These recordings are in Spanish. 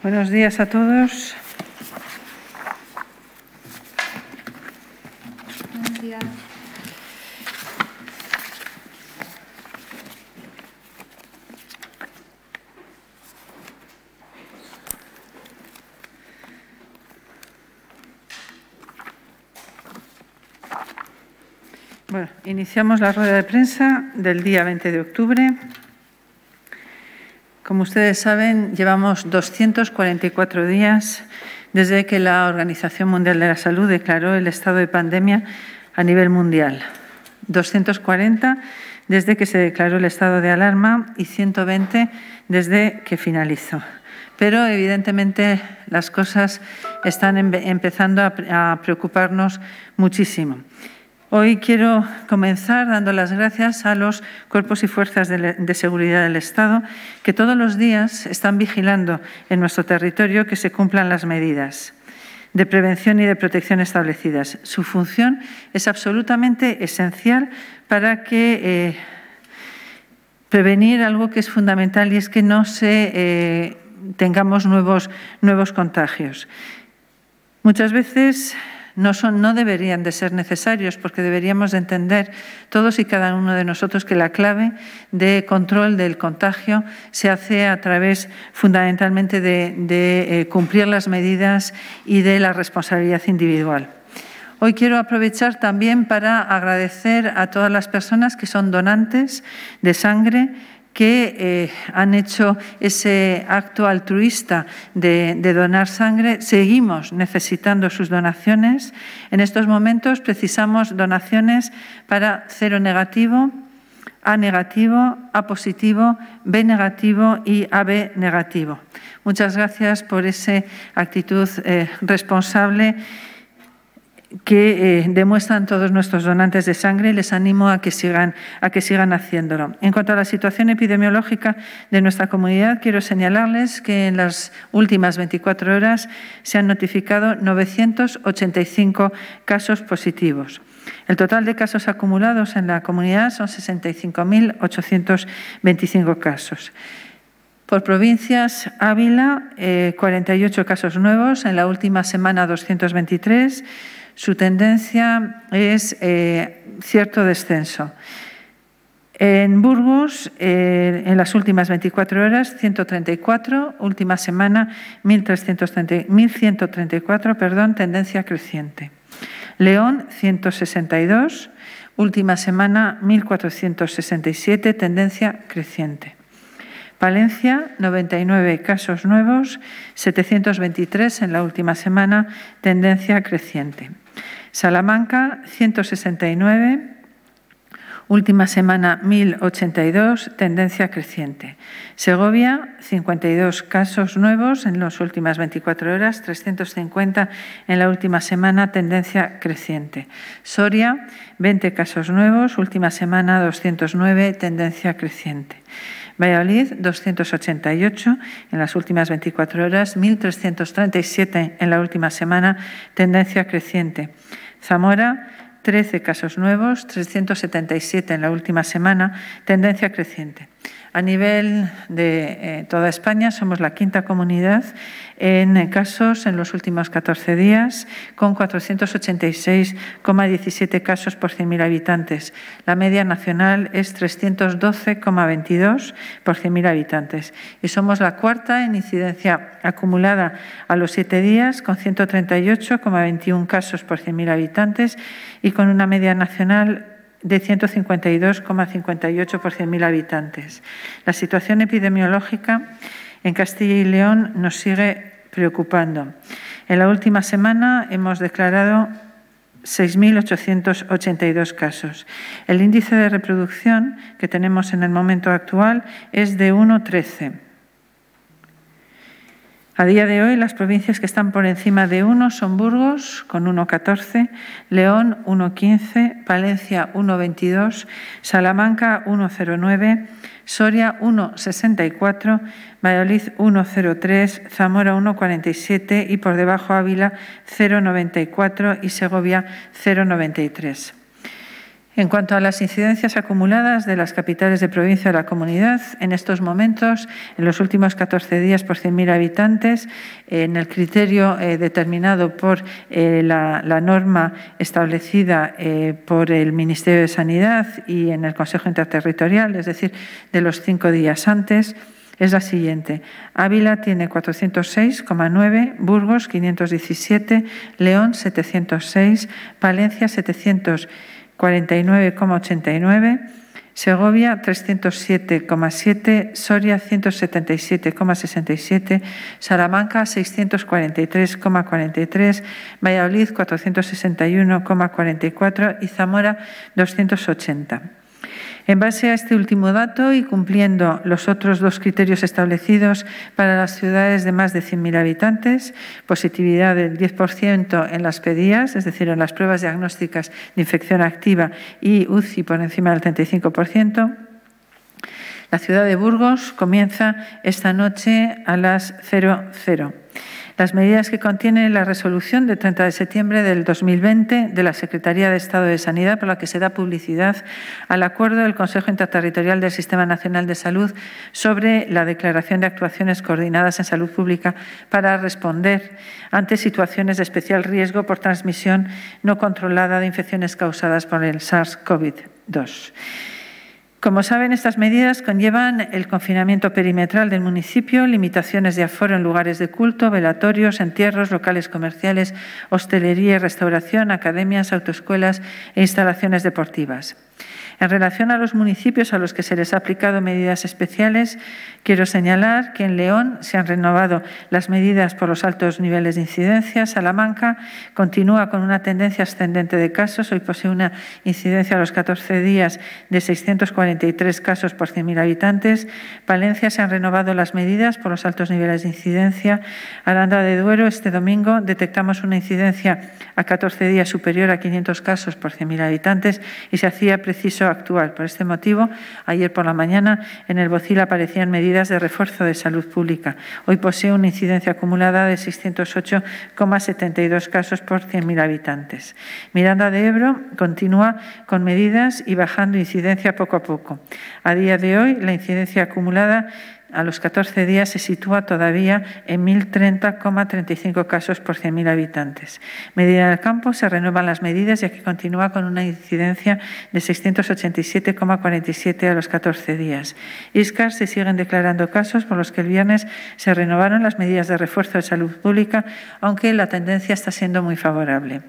Buenos días a todos. Bueno, iniciamos la rueda de prensa del día 20 de octubre. Como ustedes saben, llevamos 244 días desde que la Organización Mundial de la Salud declaró el estado de pandemia a nivel mundial. 240 desde que se declaró el estado de alarma y 120 desde que finalizó. Pero evidentemente las cosas están empezando a preocuparnos muchísimo. Hoy quiero comenzar dando las gracias a los cuerpos y fuerzas e, de, seguridad del Estado que todos los días están vigilando en nuestro territorio que se cumplan las medidas de prevención y de protección establecidas. Su función es absolutamente esencial para que eh, prevenir algo que es fundamental y es que no se eh, tengamos nuevos, nuevos contagios. Muchas veces no, no deberían de ser necesarios porque deberíamos entender todos y cada uno de nosotros que la clave de control del contagio se hace a través fundamentalmente de, eh, cumplir las medidas y de la responsabilidad individual. Hoy quiero aprovechar también para agradecer a todas las personas que son donantes de sangre, que eh, han hecho ese acto altruista de, donar sangre. Seguimos necesitando sus donaciones. En estos momentos precisamos donaciones para cero negativo, a negativo, A positivo, B negativo y AB negativo. Muchas gracias por esa actitud eh, responsable que eh, demuestran todos nuestros donantes de sangre y les animo a que, sigan, a que sigan haciéndolo. En cuanto a la situación epidemiológica de nuestra comunidad, quiero señalarles que en las últimas 24 horas se han notificado 985 casos positivos. El total de casos acumulados en la comunidad son 65.825 casos. Por provincias, Ávila, 48 eh, casos nuevos, en la última semana 223 su tendencia es eh, cierto descenso. En Burgos, eh, en las últimas 24 horas, 134, última semana, 1.134, perdón, tendencia creciente. León, 162, última semana, 1.467, tendencia creciente. Valencia, 99 casos nuevos, 723 en la última semana, tendencia creciente. Salamanca, 169. Última semana 1082, tendencia creciente. Segovia, 52 casos nuevos en las últimas 24 horas, 350 en la última semana, tendencia creciente. Soria, 20 casos nuevos, última semana 209, tendencia creciente. Valladolid 288 en las últimas 24 horas, 1.337 en la última semana, tendencia creciente. Zamora 13 casos nuevos, 377 en la última semana, tendencia creciente. A nivel de eh, toda España somos la quinta comunidad en casos en los últimos 14 días, con 486,17 casos por 100.000 habitantes. La media nacional es 312,22 por 100.000 habitantes. Y somos la cuarta en incidencia acumulada a los siete días, con 138,21 casos por 100.000 habitantes y con una media nacional de 152,58 por 100.000 habitantes. La situación epidemiológica en Castilla y León nos sigue preocupando. En la última semana hemos declarado 6.882 casos. El índice de reproducción que tenemos en el momento actual es de 1,13. A día de hoy, las provincias que están por encima de 1 son Burgos, con 1,14, León, 1,15, Palencia, 1,22, Salamanca, 1,09, Soria 1,64, Valladolid 1,03, Zamora 1,47 y por debajo Ávila 0,94 y Segovia 0,93. En cuanto a las incidencias acumuladas de las capitales de provincia de la comunidad, en estos momentos, en los últimos 14 días por 100.000 habitantes, en el criterio eh, determinado por eh, la, norma establecida eh, por el Ministerio de Sanidad y en el Consejo Interterritorial, es decir, de los cinco días antes, es la siguiente. Ávila tiene 406,9, Burgos 517, León 706, Palencia 700. 49,89, Segovia 307,7, Soria 177,67, Salamanca 643,43, Valladolid 461,44 y Zamora 280. En base a este último dato y cumpliendo los otros dos criterios establecidos para las ciudades de más de 100.000 habitantes, positividad del 10% en las pedías, es decir, en las pruebas diagnósticas de infección activa y UCI por encima del 35%, la ciudad de Burgos comienza esta noche a las 00 las medidas que contiene la resolución de 30 de septiembre del 2020 de la Secretaría de Estado de Sanidad, por la que se da publicidad al acuerdo del Consejo Interterritorial del Sistema Nacional de Salud sobre la declaración de actuaciones coordinadas en salud pública para responder ante situaciones de especial riesgo por transmisión no controlada de infecciones causadas por el SARS-CoV-2. Como saben, estas medidas conllevan el confinamiento perimetral del municipio, limitaciones de aforo en lugares de culto, velatorios, entierros, locales comerciales, hostelería y restauración, academias, autoescuelas e instalaciones deportivas. En relación a los municipios a los que se les ha aplicado medidas especiales, quiero señalar que en León se han renovado las medidas por los altos niveles de incidencia, Salamanca continúa con una tendencia ascendente de casos, hoy posee una incidencia a los 14 días de 643 casos por 100.000 habitantes, Valencia se han renovado las medidas por los altos niveles de incidencia, Aranda de Duero este domingo detectamos una incidencia a 14 días superior a 500 casos por 100.000 habitantes y se hacía preciso actual. Por este motivo, ayer por la mañana en el Bocil aparecían medidas de refuerzo de salud pública. Hoy posee una incidencia acumulada de 608,72 casos por 100.000 habitantes. Miranda de Ebro continúa con medidas y bajando incidencia poco a poco. A día de hoy, la incidencia acumulada a los 14 días se sitúa todavía en 1.030,35 casos por 100.000 habitantes. Medida del campo, se renuevan las medidas ya que continúa con una incidencia de 687,47 a los 14 días. ISCAR se siguen declarando casos por los que el viernes se renovaron las medidas de refuerzo de salud pública, aunque la tendencia está siendo muy favorable.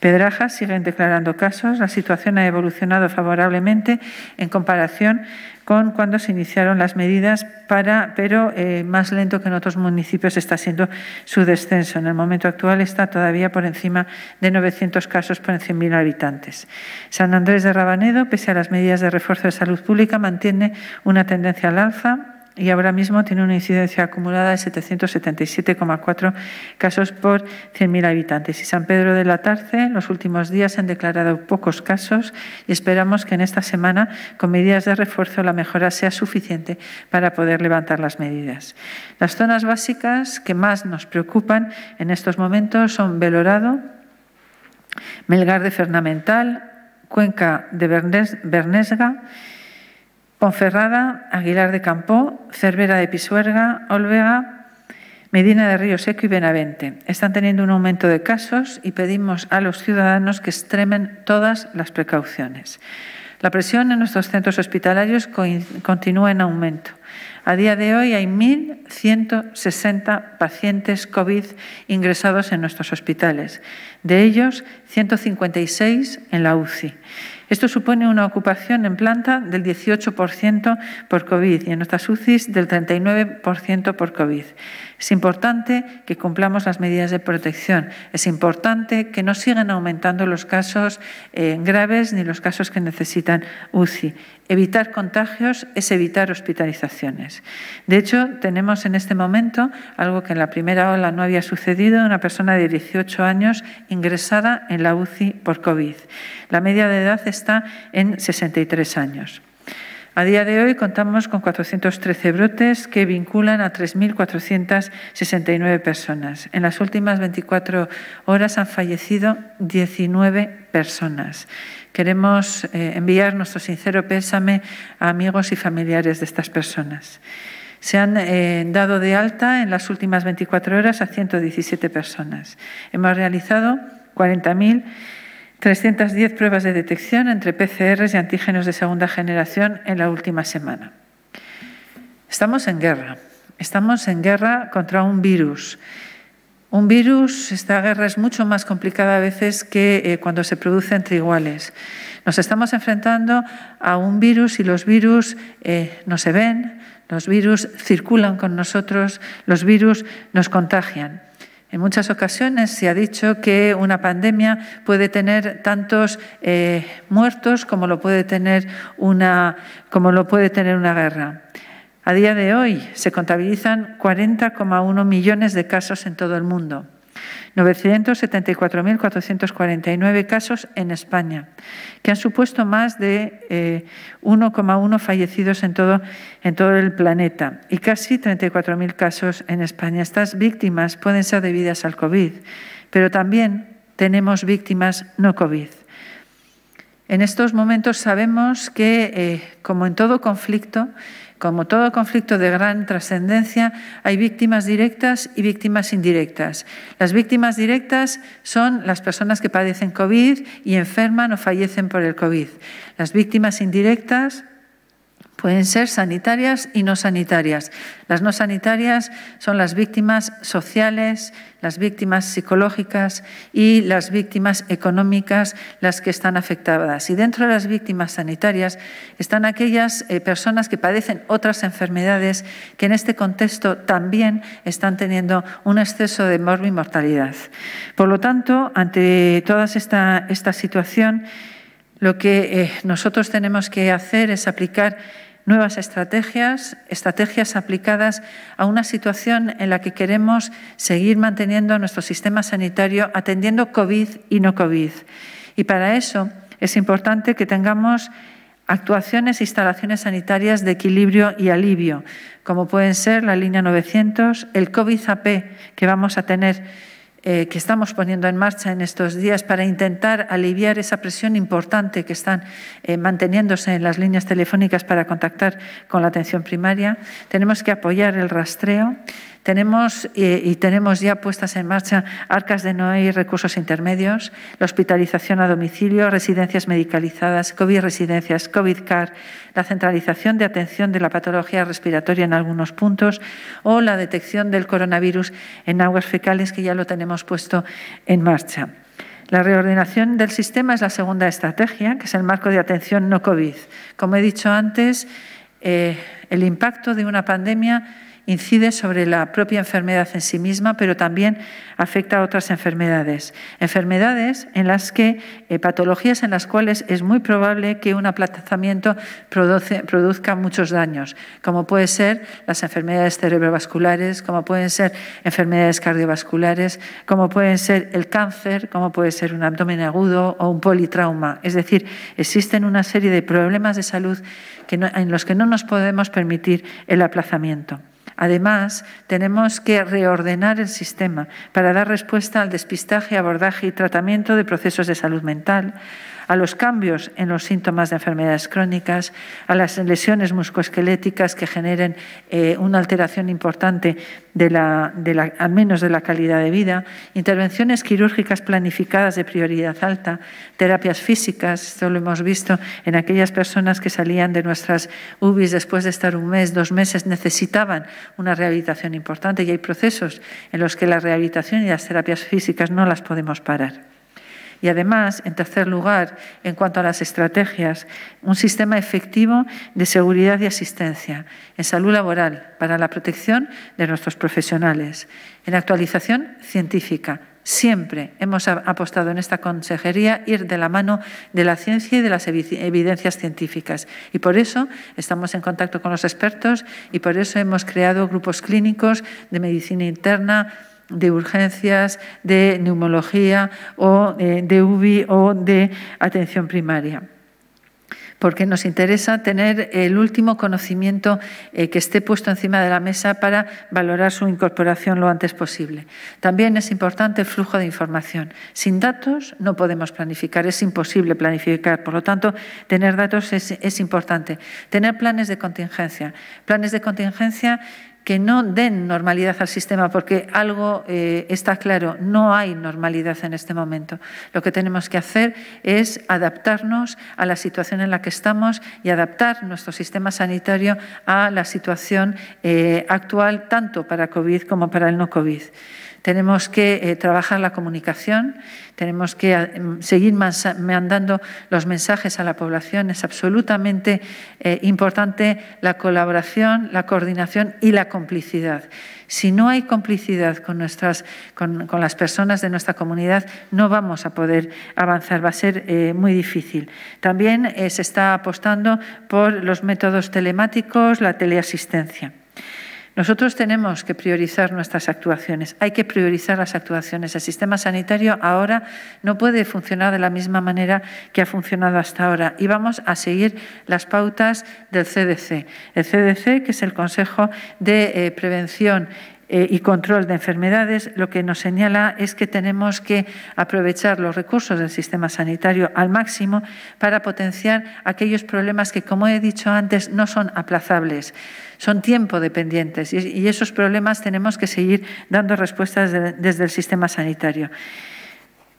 Pedrajas siguen declarando casos. La situación ha evolucionado favorablemente en comparación con cuando se iniciaron las medidas, para, pero eh, más lento que en otros municipios está siendo su descenso. En el momento actual está todavía por encima de 900 casos por 100.000 habitantes. San Andrés de Rabanedo, pese a las medidas de refuerzo de salud pública, mantiene una tendencia al alza y ahora mismo tiene una incidencia acumulada de 777,4 casos por 100.000 habitantes. Y San Pedro de la Tarce, en los últimos días han declarado pocos casos y esperamos que en esta semana, con medidas de refuerzo, la mejora sea suficiente para poder levantar las medidas. Las zonas básicas que más nos preocupan en estos momentos son Belorado, Melgar de Fernamental, Cuenca de Bernesga, Ponferrada, Aguilar de Campó, Cervera de Pisuerga, Olvega, Medina de Río Seco y Benavente. Están teniendo un aumento de casos y pedimos a los ciudadanos que extremen todas las precauciones. La presión en nuestros centros hospitalarios continúa en aumento. A día de hoy hay 1.160 pacientes COVID ingresados en nuestros hospitales, de ellos 156 en la UCI. Esto supone una ocupación en planta del 18% por COVID y en nuestras UCIs del 39% por COVID. Es importante que cumplamos las medidas de protección. Es importante que no sigan aumentando los casos eh, graves ni los casos que necesitan UCI. Evitar contagios es evitar hospitalizaciones. De hecho, tenemos en este momento algo que en la primera ola no había sucedido, una persona de 18 años ingresada en la UCI por COVID. La media de edad está en 63 años. A día de hoy contamos con 413 brotes que vinculan a 3.469 personas. En las últimas 24 horas han fallecido 19 personas. Queremos eh, enviar nuestro sincero pésame a amigos y familiares de estas personas. Se han eh, dado de alta en las últimas 24 horas a 117 personas. Hemos realizado 40.000 310 pruebas de detección entre PCRs y antígenos de segunda generación en la última semana. Estamos en guerra. Estamos en guerra contra un virus. Un virus, esta guerra es mucho más complicada a veces que eh, cuando se produce entre iguales. Nos estamos enfrentando a un virus y los virus eh, no se ven, los virus circulan con nosotros, los virus nos contagian. En muchas ocasiones se ha dicho que una pandemia puede tener tantos eh, muertos como lo, puede tener una, como lo puede tener una guerra. A día de hoy se contabilizan 40,1 millones de casos en todo el mundo. 974.449 casos en España, que han supuesto más de 1,1 eh, fallecidos en todo, en todo el planeta y casi 34.000 casos en España. Estas víctimas pueden ser debidas al COVID, pero también tenemos víctimas no COVID. En estos momentos sabemos que, eh, como en todo conflicto, como todo conflicto de gran trascendencia, hay víctimas directas y víctimas indirectas. Las víctimas directas son las personas que padecen COVID y enferman o fallecen por el COVID. Las víctimas indirectas Pueden ser sanitarias y no sanitarias. Las no sanitarias son las víctimas sociales, las víctimas psicológicas y las víctimas económicas las que están afectadas. Y dentro de las víctimas sanitarias están aquellas eh, personas que padecen otras enfermedades que en este contexto también están teniendo un exceso de y mortalidad. Por lo tanto, ante toda esta, situación, lo que eh, nosotros tenemos que hacer es aplicar nuevas estrategias, estrategias aplicadas a una situación en la que queremos seguir manteniendo nuestro sistema sanitario atendiendo COVID y no COVID. Y para eso es importante que tengamos actuaciones e instalaciones sanitarias de equilibrio y alivio, como pueden ser la línea 900, el COVID-AP que vamos a tener eh, que estamos poniendo en marcha en estos días para intentar aliviar esa presión importante que están eh, manteniéndose en las líneas telefónicas para contactar con la atención primaria. Tenemos que apoyar el rastreo, tenemos y tenemos ya puestas en marcha arcas de no y recursos intermedios, la hospitalización a domicilio, residencias medicalizadas, COVID residencias, COVID CAR, la centralización de atención de la patología respiratoria en algunos puntos o la detección del coronavirus en aguas fecales que ya lo tenemos puesto en marcha. La reordenación del sistema es la segunda estrategia, que es el marco de atención no COVID. Como he dicho antes, eh, el impacto de una pandemia incide sobre la propia enfermedad en sí misma, pero también afecta a otras enfermedades. Enfermedades en las que, eh, patologías en las cuales es muy probable que un aplazamiento produzca muchos daños, como pueden ser las enfermedades cerebrovasculares, como pueden ser enfermedades cardiovasculares, como pueden ser el cáncer, como puede ser un abdomen agudo o un politrauma. Es decir, existen una serie de problemas de salud en los que no nos podemos permitir el aplazamiento. Además, tenemos que reordenar el sistema para dar respuesta al despistaje, abordaje y tratamiento de procesos de salud mental a los cambios en los síntomas de enfermedades crónicas, a las lesiones muscoesqueléticas que generen eh, una alteración importante al menos de la calidad de vida, intervenciones quirúrgicas planificadas de prioridad alta, terapias físicas, esto lo hemos visto en aquellas personas que salían de nuestras UBIs después de estar un mes, dos meses, necesitaban una rehabilitación importante y hay procesos en los que la rehabilitación y las terapias físicas no las podemos parar. Y además, en tercer lugar, en cuanto a las estrategias, un sistema efectivo de seguridad y asistencia en salud laboral para la protección de nuestros profesionales, en actualización científica. Siempre hemos apostado en esta consejería ir de la mano de la ciencia y de las evidencias científicas. Y por eso estamos en contacto con los expertos y por eso hemos creado grupos clínicos de medicina interna, de urgencias, de neumología o eh, de uvi o de atención primaria porque nos interesa tener el último conocimiento eh, que esté puesto encima de la mesa para valorar su incorporación lo antes posible. También es importante el flujo de información. Sin datos no podemos planificar, es imposible planificar. Por lo tanto, tener datos es, es importante. Tener planes de contingencia. Planes de contingencia que no den normalidad al sistema, porque algo eh, está claro, no hay normalidad en este momento. Lo que tenemos que hacer es adaptarnos a la situación en la que estamos y adaptar nuestro sistema sanitario a la situación eh, actual, tanto para COVID como para el no COVID. Tenemos que eh, trabajar la comunicación, tenemos que eh, seguir mandando los mensajes a la población. Es absolutamente eh, importante la colaboración, la coordinación y la complicidad. Si no hay complicidad con, nuestras, con las personas de nuestra comunidad, no vamos a poder avanzar, va a ser muy difícil. También se está apostando por los métodos telemáticos, la teleasistencia. Nosotros tenemos que priorizar nuestras actuaciones, hay que priorizar las actuaciones. El sistema sanitario ahora no puede funcionar de la misma manera que ha funcionado hasta ahora y vamos a seguir las pautas del CDC. El CDC, que es el Consejo de eh, Prevención eh, y control de enfermedades, lo que nos señala es que tenemos que aprovechar los recursos del sistema sanitario al máximo para potenciar aquellos problemas que, como he dicho antes, no son aplazables son tiempo dependientes y, esos problemas tenemos que seguir dando respuestas desde el sistema sanitario.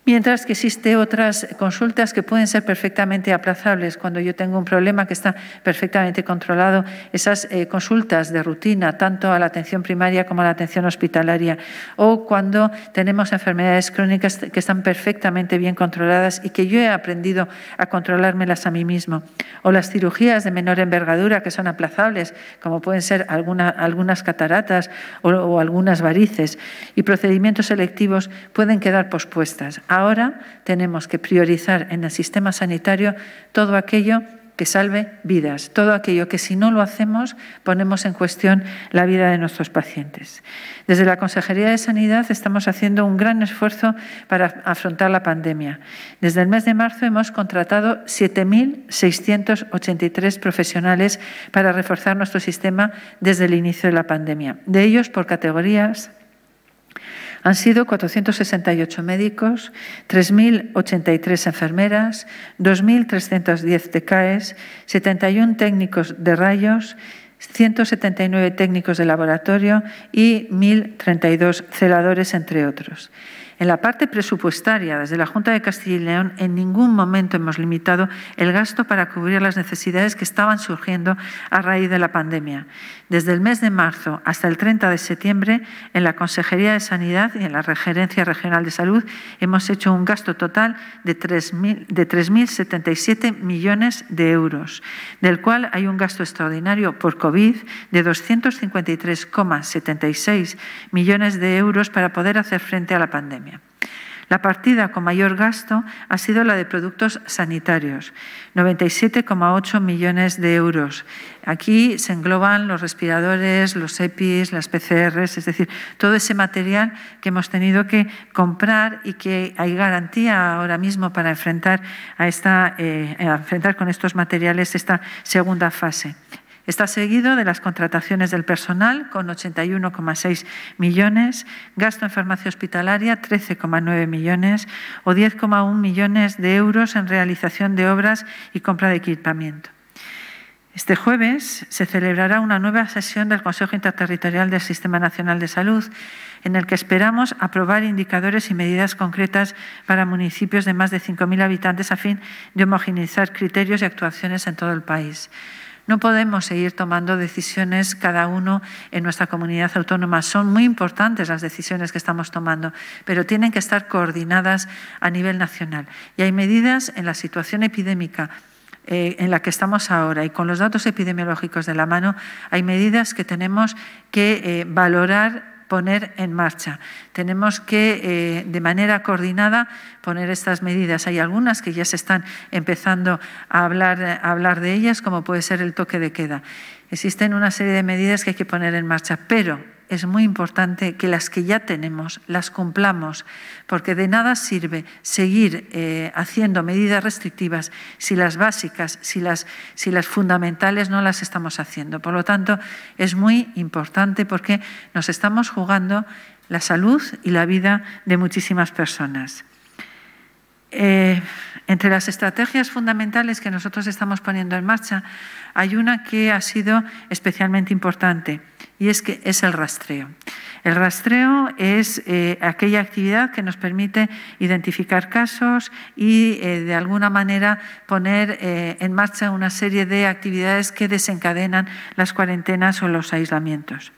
Mientras que existen otras consultas que pueden ser perfectamente aplazables. Cuando yo tengo un problema que está perfectamente controlado, esas eh, consultas de rutina, tanto a la atención primaria como a la atención hospitalaria, o cuando tenemos enfermedades crónicas que están perfectamente bien controladas y que yo he aprendido a controlármelas a mí mismo, o las cirugías de menor envergadura que son aplazables, como pueden ser algunas cataratas o algunas varices, y procedimientos selectivos pueden quedar pospuestas ahora tenemos que priorizar en el sistema sanitario todo aquello que salve vidas, todo aquello que si no lo hacemos ponemos en cuestión la vida de nuestros pacientes. Desde la Consejería de Sanidad estamos haciendo un gran esfuerzo para afrontar la pandemia. Desde el mes de marzo hemos contratado 7.683 profesionales para reforzar nuestro sistema desde el inicio de la pandemia. De ellos, por categorías, han sido 468 médicos, 3.083 enfermeras, 2.310 TCAES, 71 técnicos de rayos, 179 técnicos de laboratorio y 1.032 celadores, entre otros. En la parte presupuestaria, desde la Junta de Castilla y León, en ningún momento hemos limitado el gasto para cubrir las necesidades que estaban surgiendo a raíz de la pandemia. Desde el mes de marzo hasta el 30 de septiembre, en la Consejería de Sanidad y en la Regerencia Regional de Salud hemos hecho un gasto total de 3.077 millones de euros, del cual hay un gasto extraordinario por COVID de 253,76 millones de euros para poder hacer frente a la pandemia. La partida con mayor gasto ha sido la de productos sanitarios, 97,8 millones de euros. Aquí se engloban los respiradores, los EPIs, las PCRs, es decir, todo ese material que hemos tenido que comprar y que hay garantía ahora mismo para enfrentar, a esta, eh, enfrentar con estos materiales esta segunda fase. Está seguido de las contrataciones del personal, con 81,6 millones, gasto en farmacia hospitalaria, 13,9 millones, o 10,1 millones de euros en realización de obras y compra de equipamiento. Este jueves se celebrará una nueva sesión del Consejo Interterritorial del Sistema Nacional de Salud, en el que esperamos aprobar indicadores y medidas concretas para municipios de más de 5.000 habitantes a fin de homogeneizar criterios y actuaciones en todo el país. No podemos seguir tomando decisiones cada uno en nuestra comunidad autónoma. Son muy importantes las decisiones que estamos tomando, pero tienen que estar coordinadas a nivel nacional. Y hay medidas en la situación epidémica eh, en la que estamos ahora y con los datos epidemiológicos de la mano, hay medidas que tenemos que eh, valorar poner en marcha. Tenemos que, eh, de manera coordinada, poner estas medidas. Hay algunas que ya se están empezando a hablar, eh, a hablar de ellas, como puede ser el toque de queda. Existen una serie de medidas que hay que poner en marcha, pero es muy importante que las que ya tenemos las cumplamos, porque de nada sirve seguir eh, haciendo medidas restrictivas si las básicas, si las, fundamentales no las estamos haciendo. Por lo tanto, es muy importante porque nos estamos jugando la salud y la vida de muchísimas personas. Eh, entre las estrategias fundamentales que nosotros estamos poniendo en marcha, hay una que ha sido especialmente importante y es que es el rastreo. El rastreo es eh, aquella actividad que nos permite identificar casos y eh, de alguna manera poner eh, en marcha una serie de actividades que desencadenan las cuarentenas o los aislamientos.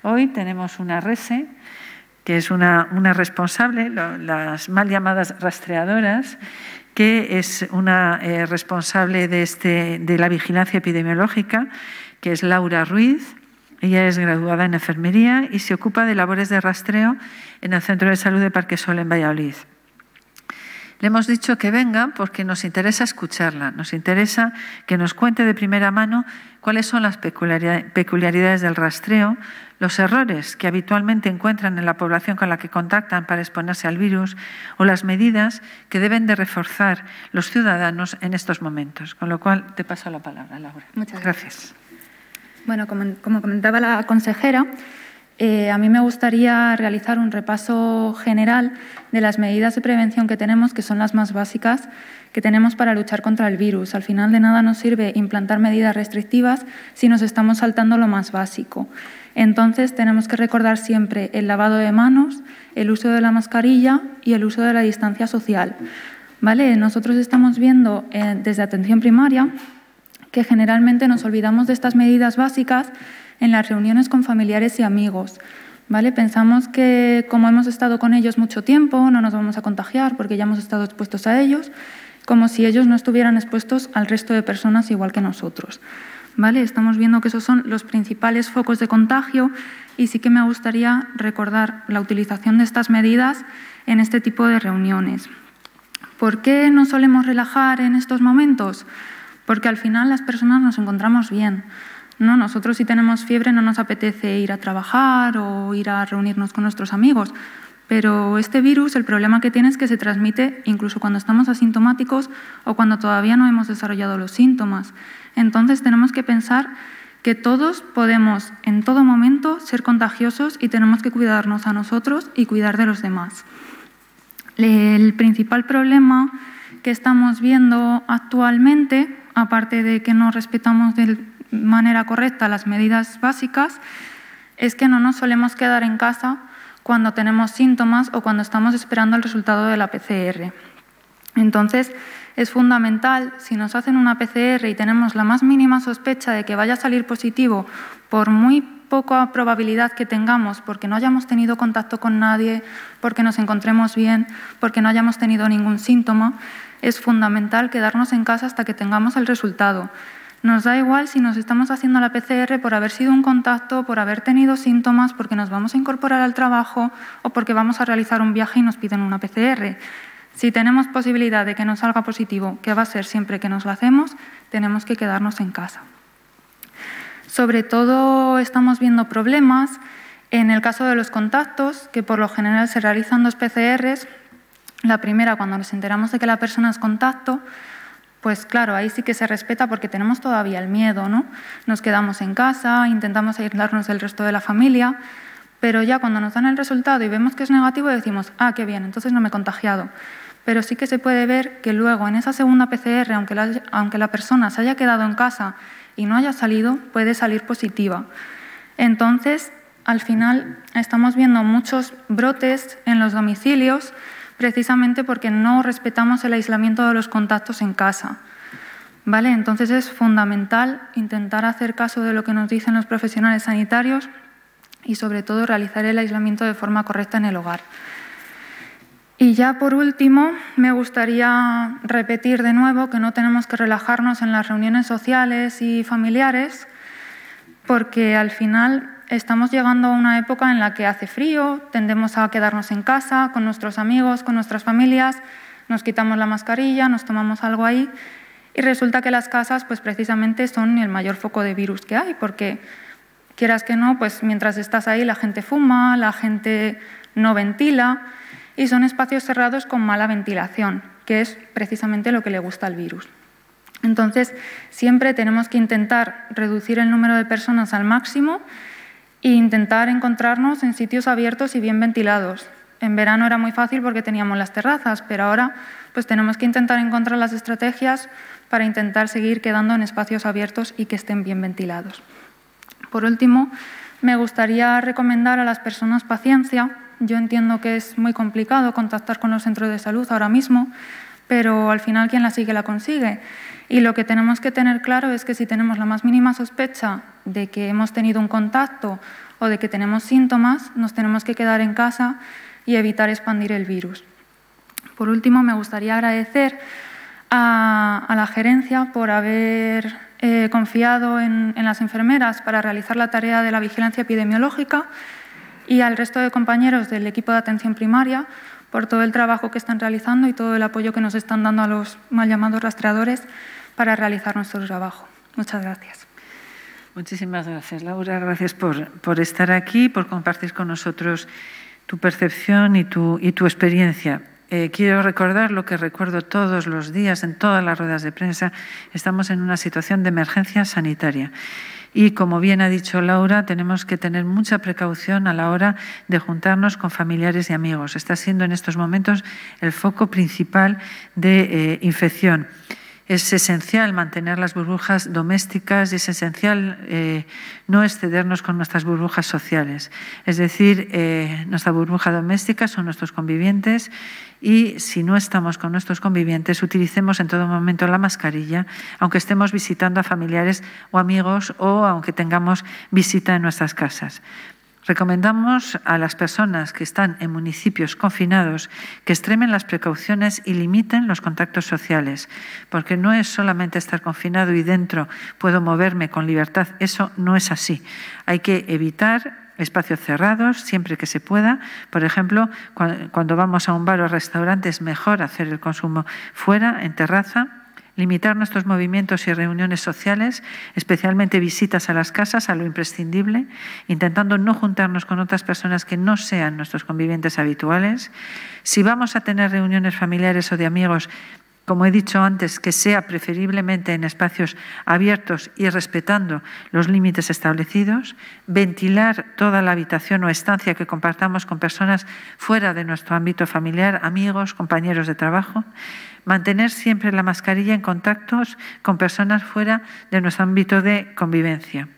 Hoy tenemos una RESE, que es una, responsable, las mal llamadas rastreadoras, que es una responsable de, este, de la vigilancia epidemiológica, que es Laura Ruiz ella es graduada en enfermería y se ocupa de labores de rastreo en el Centro de Salud de Parque Sol en Valladolid. Le hemos dicho que venga porque nos interesa escucharla, nos interesa que nos cuente de primera mano cuáles son las peculiaridades del rastreo, los errores que habitualmente encuentran en la población con la que contactan para exponerse al virus o las medidas que deben de reforzar los ciudadanos en estos momentos. Con lo cual, te paso la palabra, Laura. Muchas gracias. Bueno, como, comentaba la consejera, eh, a mí me gustaría realizar un repaso general de las medidas de prevención que tenemos, que son las más básicas que tenemos para luchar contra el virus. Al final de nada nos sirve implantar medidas restrictivas si nos estamos saltando lo más básico. Entonces tenemos que recordar siempre el lavado de manos, el uso de la mascarilla y el uso de la distancia social. ¿Vale? Nosotros estamos viendo eh, desde atención primaria que generalmente nos olvidamos de estas medidas básicas en las reuniones con familiares y amigos. ¿Vale? Pensamos que como hemos estado con ellos mucho tiempo, no nos vamos a contagiar porque ya hemos estado expuestos a ellos, como si ellos no estuvieran expuestos al resto de personas igual que nosotros. ¿Vale? Estamos viendo que esos son los principales focos de contagio y sí que me gustaría recordar la utilización de estas medidas en este tipo de reuniones. ¿Por qué no solemos relajar en estos momentos? Porque al final las personas nos encontramos bien. ¿no? Nosotros si tenemos fiebre no nos apetece ir a trabajar o ir a reunirnos con nuestros amigos. Pero este virus, el problema que tiene es que se transmite incluso cuando estamos asintomáticos o cuando todavía no hemos desarrollado los síntomas. Entonces tenemos que pensar que todos podemos en todo momento ser contagiosos y tenemos que cuidarnos a nosotros y cuidar de los demás. El principal problema que estamos viendo actualmente aparte de que no respetamos de manera correcta las medidas básicas, es que no nos solemos quedar en casa cuando tenemos síntomas o cuando estamos esperando el resultado de la PCR. Entonces, es fundamental, si nos hacen una PCR y tenemos la más mínima sospecha de que vaya a salir positivo, por muy poca probabilidad que tengamos, porque no hayamos tenido contacto con nadie, porque nos encontremos bien, porque no hayamos tenido ningún síntoma, es fundamental quedarnos en casa hasta que tengamos el resultado. Nos da igual si nos estamos haciendo la PCR por haber sido un contacto, por haber tenido síntomas, porque nos vamos a incorporar al trabajo o porque vamos a realizar un viaje y nos piden una PCR. Si tenemos posibilidad de que nos salga positivo, que va a ser siempre que nos lo hacemos, tenemos que quedarnos en casa. Sobre todo estamos viendo problemas en el caso de los contactos, que por lo general se realizan dos PCRs, la primera, cuando nos enteramos de que la persona es contacto, pues claro, ahí sí que se respeta porque tenemos todavía el miedo, ¿no? Nos quedamos en casa, intentamos aislarnos del resto de la familia, pero ya cuando nos dan el resultado y vemos que es negativo decimos, ah, qué bien, entonces no me he contagiado. Pero sí que se puede ver que luego en esa segunda PCR, aunque la persona se haya quedado en casa y no haya salido, puede salir positiva. Entonces, al final, estamos viendo muchos brotes en los domicilios precisamente porque no respetamos el aislamiento de los contactos en casa. ¿Vale? Entonces es fundamental intentar hacer caso de lo que nos dicen los profesionales sanitarios y sobre todo realizar el aislamiento de forma correcta en el hogar. Y ya por último, me gustaría repetir de nuevo que no tenemos que relajarnos en las reuniones sociales y familiares, porque al final estamos llegando a una época en la que hace frío, tendemos a quedarnos en casa, con nuestros amigos, con nuestras familias, nos quitamos la mascarilla, nos tomamos algo ahí y resulta que las casas pues precisamente son el mayor foco de virus que hay porque quieras que no, pues mientras estás ahí la gente fuma, la gente no ventila y son espacios cerrados con mala ventilación, que es precisamente lo que le gusta al virus. Entonces, siempre tenemos que intentar reducir el número de personas al máximo e intentar encontrarnos en sitios abiertos y bien ventilados. En verano era muy fácil porque teníamos las terrazas, pero ahora pues tenemos que intentar encontrar las estrategias para intentar seguir quedando en espacios abiertos y que estén bien ventilados. Por último, me gustaría recomendar a las personas paciencia. Yo entiendo que es muy complicado contactar con los centros de salud ahora mismo, pero al final quien la sigue la consigue. Y lo que tenemos que tener claro es que si tenemos la más mínima sospecha de que hemos tenido un contacto o de que tenemos síntomas, nos tenemos que quedar en casa y evitar expandir el virus. Por último, me gustaría agradecer a, la gerencia por haber eh, confiado en las enfermeras para realizar la tarea de la vigilancia epidemiológica y al resto de compañeros del equipo de atención primaria por todo el trabajo que están realizando y todo el apoyo que nos están dando a los mal llamados rastreadores para realizar nuestro trabajo. Muchas gracias. Muchísimas gracias, Laura. Gracias por, por estar aquí, por compartir con nosotros tu percepción y tu, y tu experiencia. Eh, quiero recordar lo que recuerdo todos los días en todas las ruedas de prensa. Estamos en una situación de emergencia sanitaria. Y como bien ha dicho Laura, tenemos que tener mucha precaución a la hora de juntarnos con familiares y amigos. Está siendo en estos momentos el foco principal de eh, infección es esencial mantener las burbujas domésticas y es esencial eh, no excedernos con nuestras burbujas sociales. Es decir, eh, nuestra burbuja doméstica son nuestros convivientes y si no estamos con nuestros convivientes, utilicemos en todo momento la mascarilla, aunque estemos visitando a familiares o amigos o aunque tengamos visita en nuestras casas. Recomendamos a las personas que están en municipios confinados que extremen las precauciones y limiten los contactos sociales, porque no es solamente estar confinado y dentro puedo moverme con libertad, eso no es así. Hay que evitar espacios cerrados siempre que se pueda. Por ejemplo, cuando vamos a un bar o restaurante es mejor hacer el consumo fuera, en terraza limitar nuestros movimientos y reuniones sociales, especialmente visitas a las casas, a lo imprescindible, intentando no juntarnos con otras personas que no sean nuestros convivientes habituales. Si vamos a tener reuniones familiares o de amigos, como he dicho antes, que sea preferiblemente en espacios abiertos y respetando los límites establecidos, ventilar toda la habitación o estancia que compartamos con personas fuera de nuestro ámbito familiar, amigos, compañeros de trabajo, mantener siempre la mascarilla en contactos con personas fuera de nuestro ámbito de convivencia.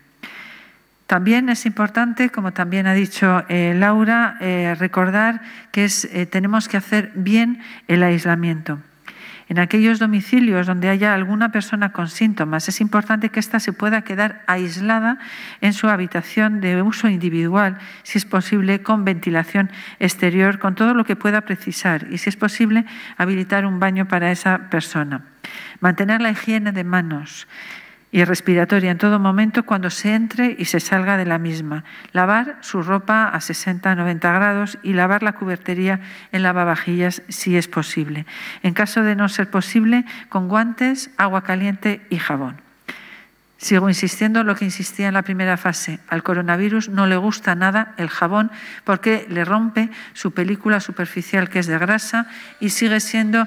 También es importante, como también ha dicho eh, Laura, eh, recordar que eh, tenemos que hacer bien el aislamiento. En aquellos domicilios donde haya alguna persona con síntomas, es importante que ésta se pueda quedar aislada en su habitación de uso individual, si es posible, con ventilación exterior, con todo lo que pueda precisar y, si es posible, habilitar un baño para esa persona. Mantener la higiene de manos y respiratoria en todo momento cuando se entre y se salga de la misma. Lavar su ropa a 60-90 grados y lavar la cubertería en lavavajillas si es posible. En caso de no ser posible, con guantes, agua caliente y jabón. Sigo insistiendo en lo que insistía en la primera fase. Al coronavirus no le gusta nada el jabón porque le rompe su película superficial que es de grasa y sigue siendo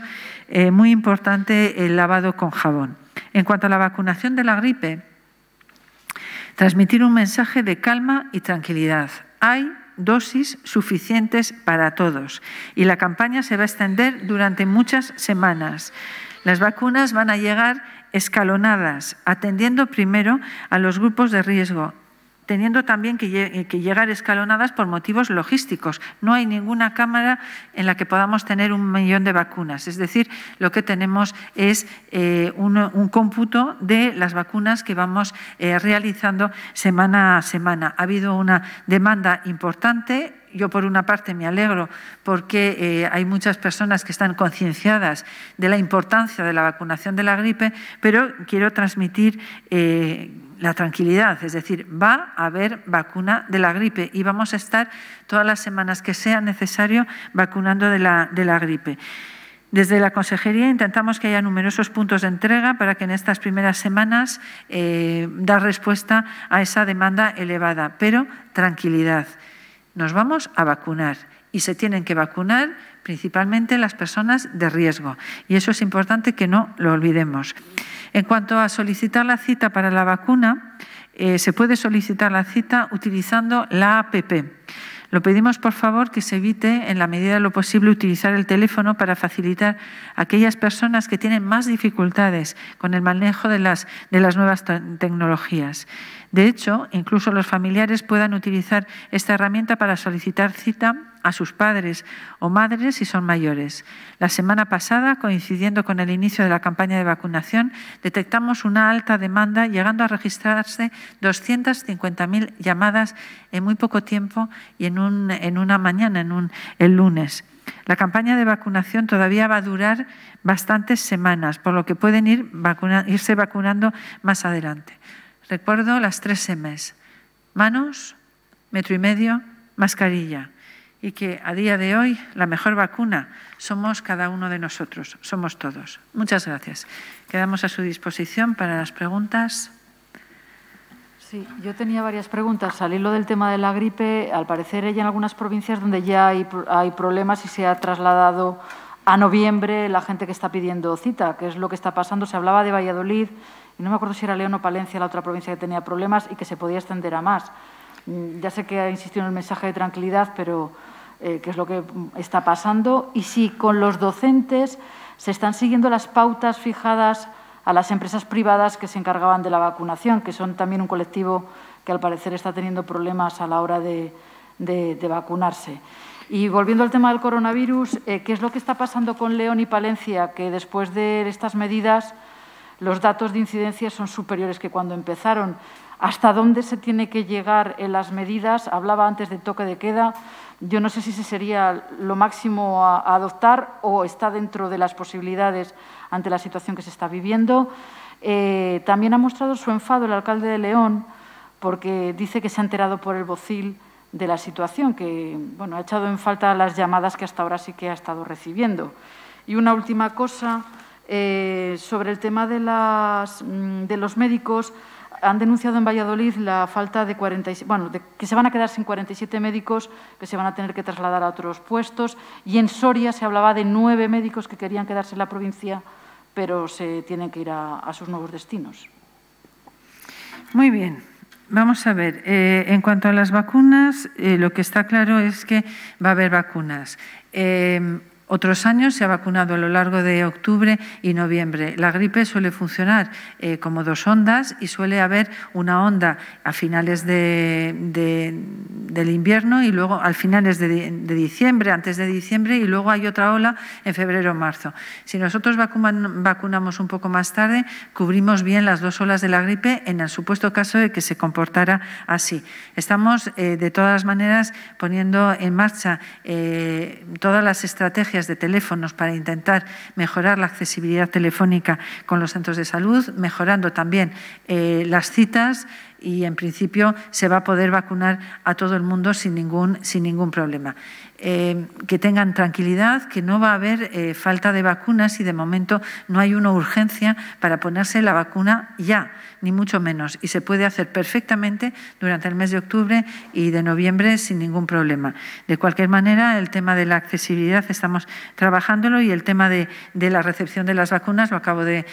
eh, muy importante el lavado con jabón. En cuanto a la vacunación de la gripe, transmitir un mensaje de calma y tranquilidad. Hay dosis suficientes para todos y la campaña se va a extender durante muchas semanas. Las vacunas van a llegar escalonadas, atendiendo primero a los grupos de riesgo teniendo también eh, que, llegar escalonadas por motivos logísticos. No hay ninguna cámara en la que podamos tener un millón de vacunas. Es decir, lo que tenemos es eh, un, cómputo de las vacunas que vamos eh, realizando semana a semana. Ha habido una demanda importante yo por una parte me alegro porque hay muchas personas que están concienciadas de la importancia de la vacunación de la gripe, pero quiero transmitir la tranquilidad, es decir, va a haber vacuna de la gripe y vamos a estar todas las semanas que sea necesario vacunando de la, gripe. Desde la consejería intentamos que haya numerosos puntos de entrega para que en estas primeras semanas da eh, dar respuesta a esa demanda elevada, pero tranquilidad. Nos vamos a vacunar y se tienen que vacunar principalmente las personas de riesgo. Y eso es importante que no lo olvidemos. En cuanto a solicitar la cita para la vacuna, eh, se puede solicitar la cita utilizando la APP. Lo pedimos, por favor, que se evite, en la medida de lo posible, utilizar el teléfono para facilitar a aquellas personas que tienen más dificultades con el manejo de las, de las nuevas tecnologías. De hecho, incluso los familiares puedan utilizar esta herramienta para solicitar cita a sus padres o madres si son mayores. La semana pasada, coincidiendo con el inicio de la campaña de vacunación, detectamos una alta demanda, llegando a registrarse 250.000 llamadas en muy poco tiempo y en, una mañana, en el lunes. La campaña de vacunación todavía va a durar bastantes semanas, por lo que pueden irse vacunando más adelante. Recuerdo las tres M's. Manos, metro y medio, mascarilla y que a día de hoy la mejor vacuna somos cada uno de nosotros, somos todos. Muchas gracias. Quedamos a su disposición para las preguntas. Sí, yo tenía varias preguntas. Al del tema de la gripe, al parecer hay en algunas provincias donde ya hay, hay problemas y se ha trasladado a noviembre la gente que está pidiendo cita, que es lo que está pasando. Se hablaba de Valladolid, y no me acuerdo si era León o Palencia, la otra provincia que tenía problemas y que se podía extender a más. Mm, ya sé que ha insistido en el mensaje de tranquilidad, pero eh, qué es lo que está pasando y si con los docentes se están siguiendo las pautas fijadas a las empresas privadas que se encargaban de la vacunación, que son también un colectivo que al parecer está teniendo problemas a la hora de, vacunarse. Y volviendo al tema del coronavirus, eh, ¿qué es lo que está pasando con León y Palencia? Que después de estas medidas los datos de incidencia son superiores que cuando empezaron. ¿Hasta dónde se tiene que llegar en las medidas? Hablaba antes de toque de queda. Yo no sé si ese sería lo máximo a, adoptar o está dentro de las posibilidades ante la situación que se está viviendo. Eh, también ha mostrado su enfado el alcalde de León porque dice que se ha enterado por el bocil de la situación, que bueno, ha echado en falta las llamadas que hasta ahora sí que ha estado recibiendo. Y una última cosa eh, sobre el tema de mm, los médicos han denunciado en Valladolid la falta de bueno, que se van a quedar sin 47 médicos que se van a tener que trasladar a otros puestos y en Soria se hablaba de nueve médicos que querían quedarse en la provincia pero se tienen que ir a, sus nuevos destinos. Muy bien. Vamos a ver, eh, en cuanto a las vacunas, eh, lo que está claro es que va a haber vacunas. Eh, otros años se ha vacunado a lo largo de octubre y noviembre. La gripe suele funcionar eh, como dos ondas y suele haber una onda a finales del invierno y luego al finales de, diciembre, antes de diciembre y luego hay otra ola en febrero o marzo. Si nosotros vacunamos un poco más tarde, cubrimos bien las dos olas de la gripe en el supuesto caso de que se comportara así. Estamos eh, de todas maneras poniendo en marcha eh, todas las estrategias de teléfonos para intentar mejorar la accesibilidad telefónica con los centros de salud, mejorando también eh, las citas y en principio se va a poder vacunar a todo el mundo sin ningún, sin ningún problema. Eh, que tengan tranquilidad, que no va a haber eh, falta de vacunas y de momento no hay una urgencia para ponerse la vacuna ya, ni mucho menos. Y se puede hacer perfectamente durante el mes de octubre y de noviembre sin ningún problema. De cualquier manera, el tema de la accesibilidad estamos trabajándolo y el tema de, la recepción de las vacunas, lo acabo de,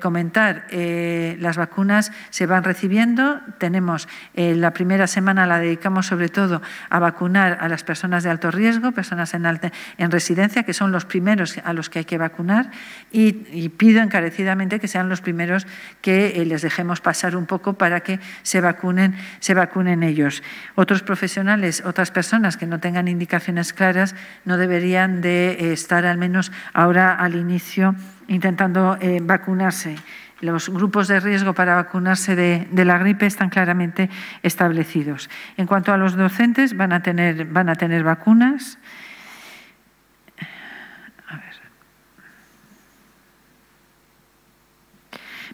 comentar. Eh, las vacunas se van recibiendo. Tenemos eh, la primera semana la dedicamos sobre todo a vacunar a las personas de alto riesgo, personas en, alta, en residencia, que son los primeros a los que hay que vacunar. Y, pido encarecidamente que sean los primeros que eh, les dejemos pasar un poco para que se vacunen, se vacunen ellos. Otros profesionales, otras personas que no tengan indicaciones claras, no deberían de eh, estar al menos ahora al inicio intentando eh, vacunarse los grupos de riesgo para vacunarse de, de, la gripe están claramente establecidos. En cuanto a los docentes, van a tener, van a tener vacunas.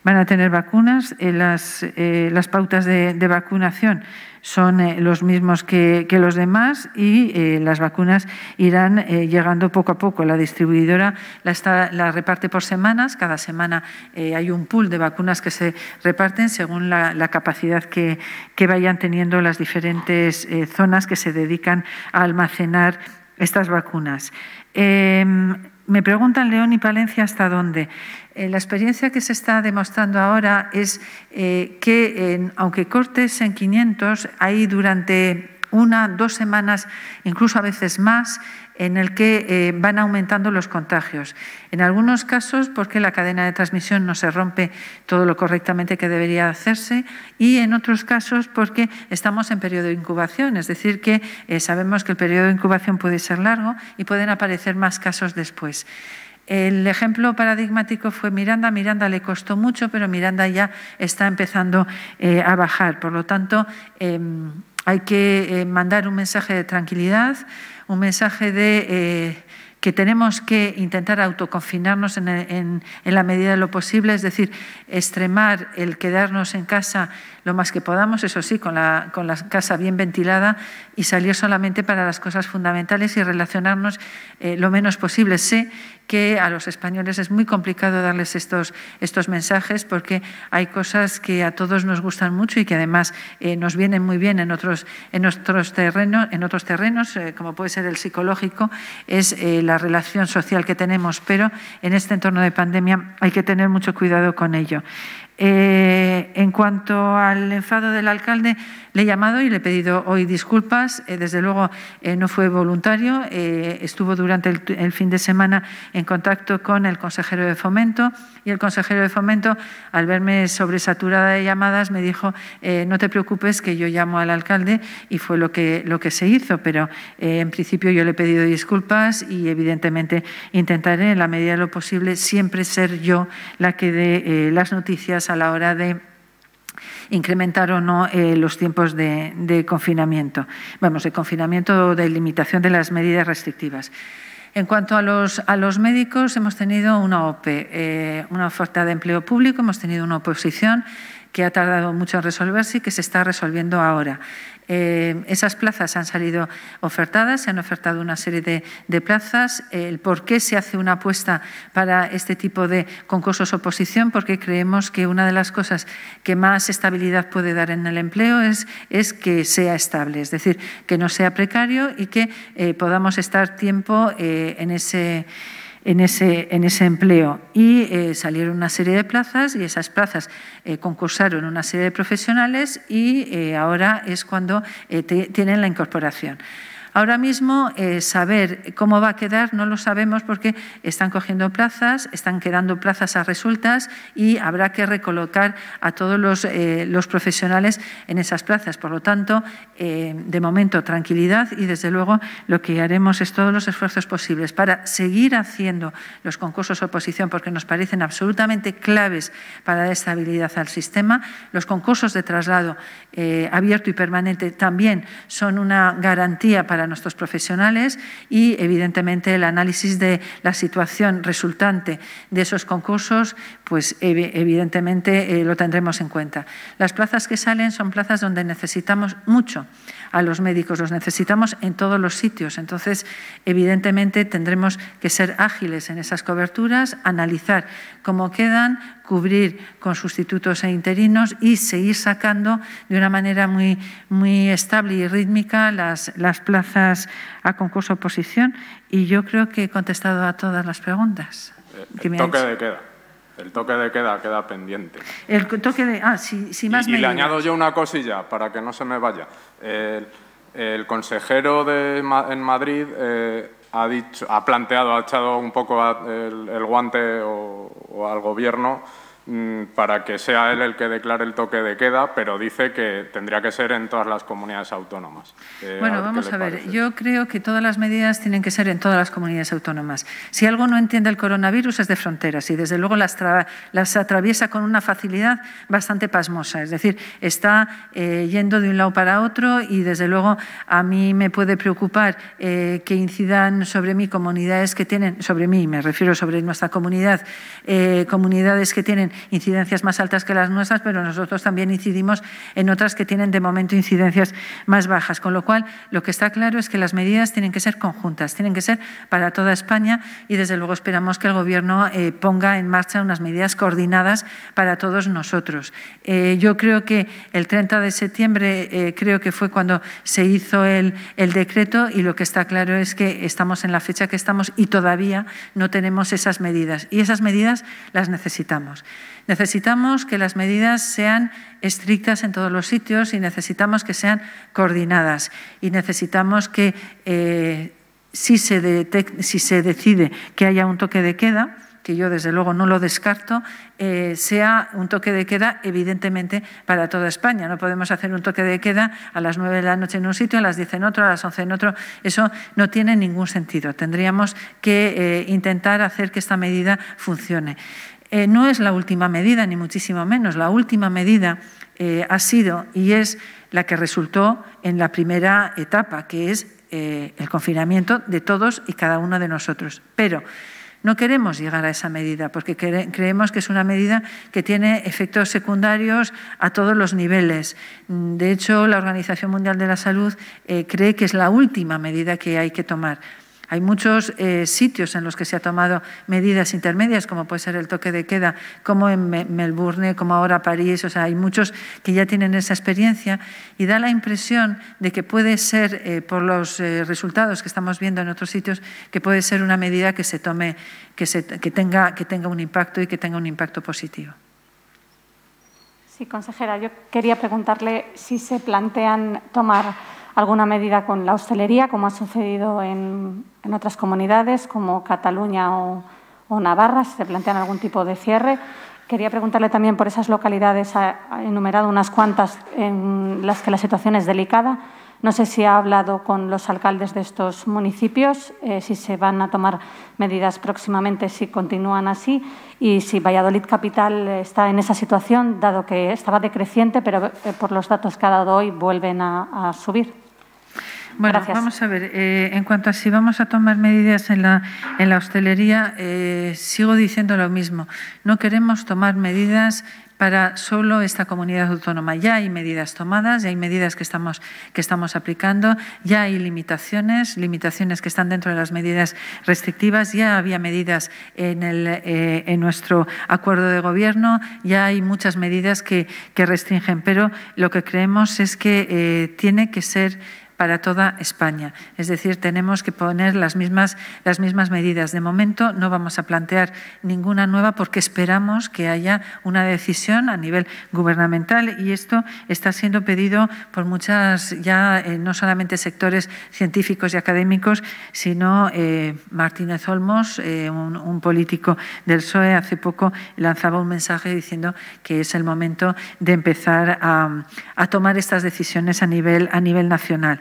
van a tener vacunas. Eh, las, eh, las, pautas de, vacunación son eh, los mismos que, los demás y las vacunas irán llegando poco a poco. La distribuidora la, la reparte por semanas. Cada semana hay un pool de vacunas que se reparten según la, capacidad que, que, vayan teniendo las diferentes zonas que se dedican a almacenar estas vacunas. Em, me preguntan León y Palencia hasta dónde. Eh, la experiencia que se está demostrando ahora es eh, que, aunque cortes en 500, hay durante una, dos semanas, incluso a veces más, en el que eh, van aumentando los contagios. En algunos casos porque la cadena de transmisión no se rompe todo lo correctamente que debería hacerse y en otros casos porque estamos en periodo de incubación, es decir, que eh, sabemos que el periodo de incubación puede ser largo y pueden aparecer más casos después. El ejemplo paradigmático fue Miranda. Miranda le costó mucho, pero Miranda ya está empezando eh, a bajar. Por lo tanto, em, hay que mandar un mensaje de tranquilidad un mensaje de eh, que tenemos que intentar autoconfinarnos en, la medida de lo posible, es decir, extremar el quedarnos en casa lo más que podamos, eso sí, con la, con la casa bien ventilada y salir solamente para las cosas fundamentales y relacionarnos eh, lo menos posible. Sé que a los españoles es muy complicado darles estos, estos mensajes porque hay cosas que a todos nos gustan mucho y que además eh, nos vienen muy bien en otros, en otros terrenos, en otros terrenos eh, como puede ser el psicológico, es la la relación social que tenemos, pero en este entorno de pandemia hay que tener mucho cuidado con ello. Eh, en cuanto al enfado del alcalde, le he llamado y le he pedido hoy disculpas. Eh, desde luego eh, no fue voluntario. estuvo durante el, fin de semana en contacto con el consejero de fomento y el consejero de fomento, al verme sobresaturada de llamadas, me dijo no te preocupes que yo llamo al alcalde y fue lo que, lo que se hizo. Pero en principio yo le he pedido disculpas y evidentemente intentaré en la medida de lo posible siempre ser yo la que dé las noticias a la hora de incrementar o no eh, los tiempos de, confinamiento, vamos, de confinamiento o de limitación de las medidas restrictivas. En cuanto a los, médicos, hemos tenido una OPE, eh, una oferta de empleo público, hemos tenido una oposición que ha tardado mucho en resolverse y que se está resolviendo ahora. Eh, esas plazas han salido ofertadas, se han ofertado una serie de, plazas. El por qué se hace una apuesta para este tipo de concursos oposición, porque creemos que una de las cosas que más estabilidad puede dar en el empleo es, es que sea estable, es decir, que no sea precario y que eh, podamos estar tiempo eh, en ese en ese, empleo. Y eh, salieron una serie de plazas y esas plazas eh, concursaron una serie de profesionales y eh, ahora es cuando tienen la incorporación. Ahora mismo eh, saber cómo va a quedar no lo sabemos porque están cogiendo plazas, están quedando plazas a resultas y habrá que recolocar a todos los, eh, profesionales en esas plazas. Por lo tanto, eh, de momento, tranquilidad y desde luego lo que haremos es todos los esfuerzos posibles para seguir haciendo los concursos oposición porque nos parecen absolutamente claves para la estabilidad al sistema. Los concursos de traslado abierto y permanente también son una garantía para a nuestros profesionales y, evidentemente, el análisis de la situación resultante de esos concursos, pues evidentemente eh, lo tendremos en cuenta. Las plazas que salen son plazas donde necesitamos mucho a los médicos, los necesitamos en todos los sitios. Entonces, evidentemente, tendremos que ser ágiles en esas coberturas, analizar cómo quedan, cubrir con sustitutos e interinos y seguir sacando de una manera muy, muy estable y rítmica las, las plazas a concurso oposición. Y yo creo que he contestado a todas las preguntas. Eh, el toque de queda. El toque de queda queda pendiente. El toque de... Ah, si, si más y, le añado yo una cosilla para que no se me vaya. El, consejero de, en Madrid eh, ha, dicho, ha planteado, ha echado un poco el, guante o al gobierno Mm, para que sea él el que declare el toque de queda, pero dice que tendría que ser en todas las comunidades autónomas. Eh, bueno, vamos a ver, yo creo que todas las medidas tienen que ser en todas las comunidades autónomas. Si algo no entiende el coronavirus es de fronteras y desde luego las, las atraviesa con una facilidad bastante pasmosa, es decir, está eh, yendo de un lado para otro y desde luego a mí me puede preocupar eh, que incidan sobre mí comunidades que tienen, sobre mí me refiero sobre nuestra comunidad, comunidades que tienen incidencias más altas que las nuestras, pero nosotros también incidimos en otras que tienen de momento incidencias más bajas. Con lo cual, lo que está claro es que las medidas tienen que ser conjuntas, tienen que ser para toda España y desde luego esperamos que el Gobierno eh, ponga en marcha unas medidas coordinadas para todos nosotros. Eh, yo creo que el 30 de septiembre eh, creo que fue cuando se hizo el decreto y lo que está claro es que estamos en la fecha que estamos y todavía no tenemos esas medidas. Y esas medidas las necesitamos. Necesitamos que las medidas sean estrictas en todos los sitios y necesitamos que sean coordinadas y necesitamos que eh, si, se decide que haya un toque de queda, que yo desde luego no lo descarto, eh, sea un toque de queda evidentemente para toda España. No podemos hacer un toque de queda a las nueve de la noche en un sitio, a las diez en otro, a las once en otro. Eso no tiene ningún sentido. Tendríamos que eh, intentar hacer que esta medida funcione. Eh, no es la última medida, ni muchísimo menos. La última medida eh, ha sido y es la que resultó en la primera etapa, que es eh, el confinamiento de todos y cada uno de nosotros. Pero no queremos llegar a esa medida porque creemos que es una medida que tiene efectos secundarios a todos los niveles. De hecho, la Organización Mundial de la Salud cree que es la última medida que hay que tomar. Hay muchos eh, sitios en los que se ha tomado medidas intermedias, como puede ser el toque de queda, como en Melbourne, como ahora París. O sea, hay muchos que ya tienen esa experiencia y da la impresión de que puede ser, eh, por los eh, resultados que estamos viendo en otros sitios, que puede ser una medida que se tome, tenga, que tenga un impacto y que tenga un impacto positivo. Sí, consejera, yo quería preguntarle si se plantean tomar alguna medida con la hostelería, como ha sucedido en, otras comunidades como Cataluña o, Navarra, se plantean algún tipo de cierre. Quería preguntarle también por esas localidades, ha enumerado unas cuantas en las que la situación es delicada. No sé si ha hablado con los alcaldes de estos municipios, eh, si se van a tomar medidas próximamente si continúan así y si Valladolid Capital eh, está en esa situación, dado que estaba decreciente, pero eh, por los datos que ha dado hoy vuelven a subir. Bueno, vamos a ver, eh, en cuanto a si vamos a tomar medidas en la, en la hostelería, eh, sigo diciendo lo mismo. No queremos tomar medidas para solo esta comunidad autónoma. Ya hay medidas tomadas, ya hay medidas que estamos, que estamos aplicando, ya hay limitaciones, limitaciones que están dentro de las medidas restrictivas, ya había medidas en, el, eh, en nuestro acuerdo de gobierno, ya hay muchas medidas que, restringen, pero lo que creemos es que tiene que ser para toda España. Es decir, tenemos que poner las mismas, las mismas medidas. De momento no vamos a plantear ninguna nueva porque esperamos que haya una decisión a nivel gubernamental y esto está siendo pedido por muchas, ya eh, no solamente sectores científicos y académicos, sino eh, Martínez Olmos, eh, un, político del PSOE, hace poco lanzaba un mensaje diciendo que es el momento de empezar a, a tomar estas decisiones a nivel, a nivel nacional.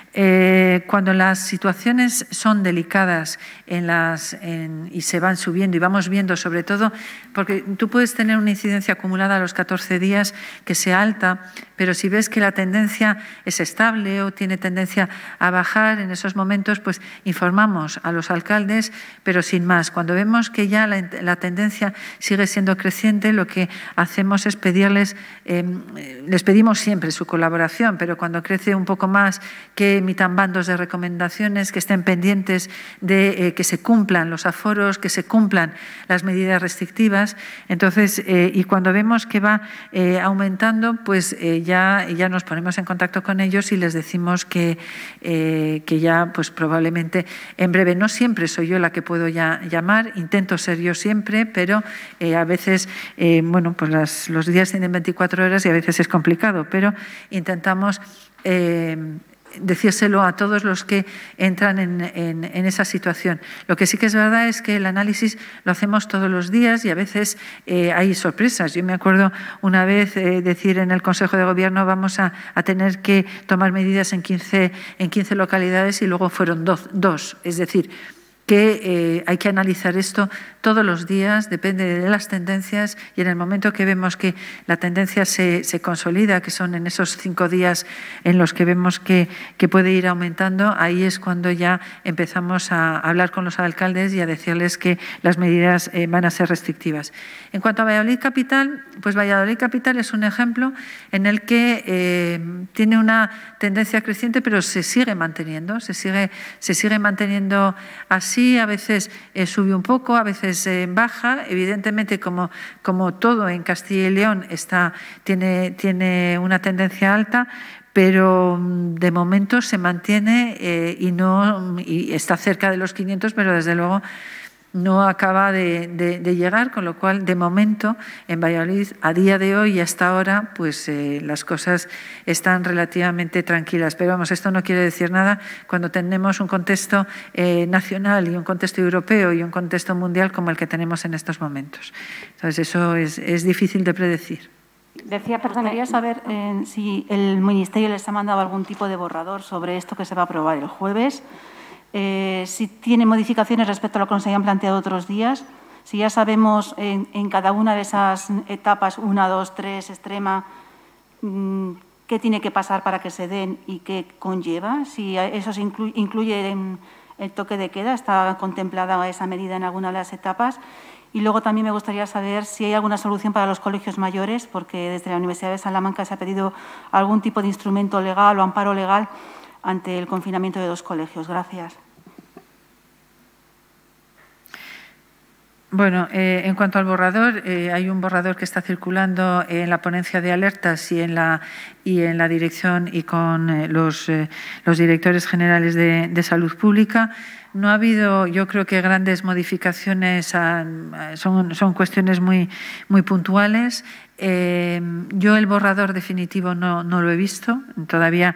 Eh, cuando las situaciones son delicadas en las, y se van subiendo y vamos viendo sobre todo, porque tú puedes tener una incidencia acumulada a los 14 días que sea alta, pero si ves que la tendencia es estable o tiene tendencia a bajar en esos momentos, pues informamos a los alcaldes, pero sin más. Cuando vemos que ya la, tendencia sigue siendo creciente, lo que hacemos es pedirles, eh, les pedimos siempre su colaboración, pero cuando crece un poco más que emitan bandos de recomendaciones, que estén pendientes de eh, que se cumplan los aforos, que se cumplan las medidas restrictivas. Entonces, eh, y cuando vemos que va eh, aumentando, pues ya, ya nos ponemos en contacto con ellos y les decimos que, que ya, pues probablemente en breve, no siempre soy yo la que puedo ya llamar, intento ser yo siempre, pero a veces, bueno, pues los días tienen 24 horas y a veces es complicado, pero intentamos decírselo a todos los que entran en, esa situación. Lo que sí que es verdad es que el análisis lo hacemos todos los días y a veces eh, hay sorpresas. Yo me acuerdo una vez eh, decir en el Consejo de Gobierno vamos a, tener que tomar medidas en 15, en 15 localidades y luego fueron dos. dos. Es decir, que eh, hay que analizar esto todos los días, depende de las tendencias y en el momento que vemos que la tendencia se, se consolida, que son en esos cinco días en los que vemos que, que, puede ir aumentando, ahí es cuando ya empezamos a hablar con los alcaldes y a decirles que las medidas eh, van a ser restrictivas. En cuanto a Valladolid Capital, pues Valladolid Capital es un ejemplo en el que eh, tiene una tendencia creciente, pero se sigue manteniendo, se sigue, se sigue manteniendo así a veces eh, sube un poco, a veces eh, baja. Evidentemente, como, como, todo en Castilla y León está, tiene, tiene una tendencia alta, pero mm, de momento se mantiene eh, y, no, y está cerca de los 500, pero desde luego no acaba de, llegar, con lo cual, de momento, en Valladolid, a día de hoy y hasta ahora, pues eh, las cosas están relativamente tranquilas. Pero vamos, esto no quiere decir nada cuando tenemos un contexto eh, nacional y un contexto europeo y un contexto mundial como el que tenemos en estos momentos. Entonces, eso es, difícil de predecir. Decía, perdón, quería saber eh, si el Ministerio les ha mandado algún tipo de borrador sobre esto que se va a aprobar el jueves eh, si tiene modificaciones respecto a lo que nos habían planteado otros días, si ya sabemos en, cada una de esas etapas, una, dos, tres, extrema, mm, qué tiene que pasar para que se den y qué conlleva, si eso se incluye, en el toque de queda, está contemplada esa medida en alguna de las etapas. Y luego también me gustaría saber si hay alguna solución para los colegios mayores, porque desde la Universidad de Salamanca se ha pedido algún tipo de instrumento legal o amparo legal ante el confinamiento de dos colegios. Gracias. Bueno, eh, en cuanto al borrador, eh, hay un borrador que está circulando en la ponencia de alertas y en la, y en la dirección y con eh, los, los, directores generales de, salud pública. No ha habido, yo creo que grandes modificaciones, son, cuestiones muy, muy puntuales. yo el borrador definitivo no lo he visto, todavía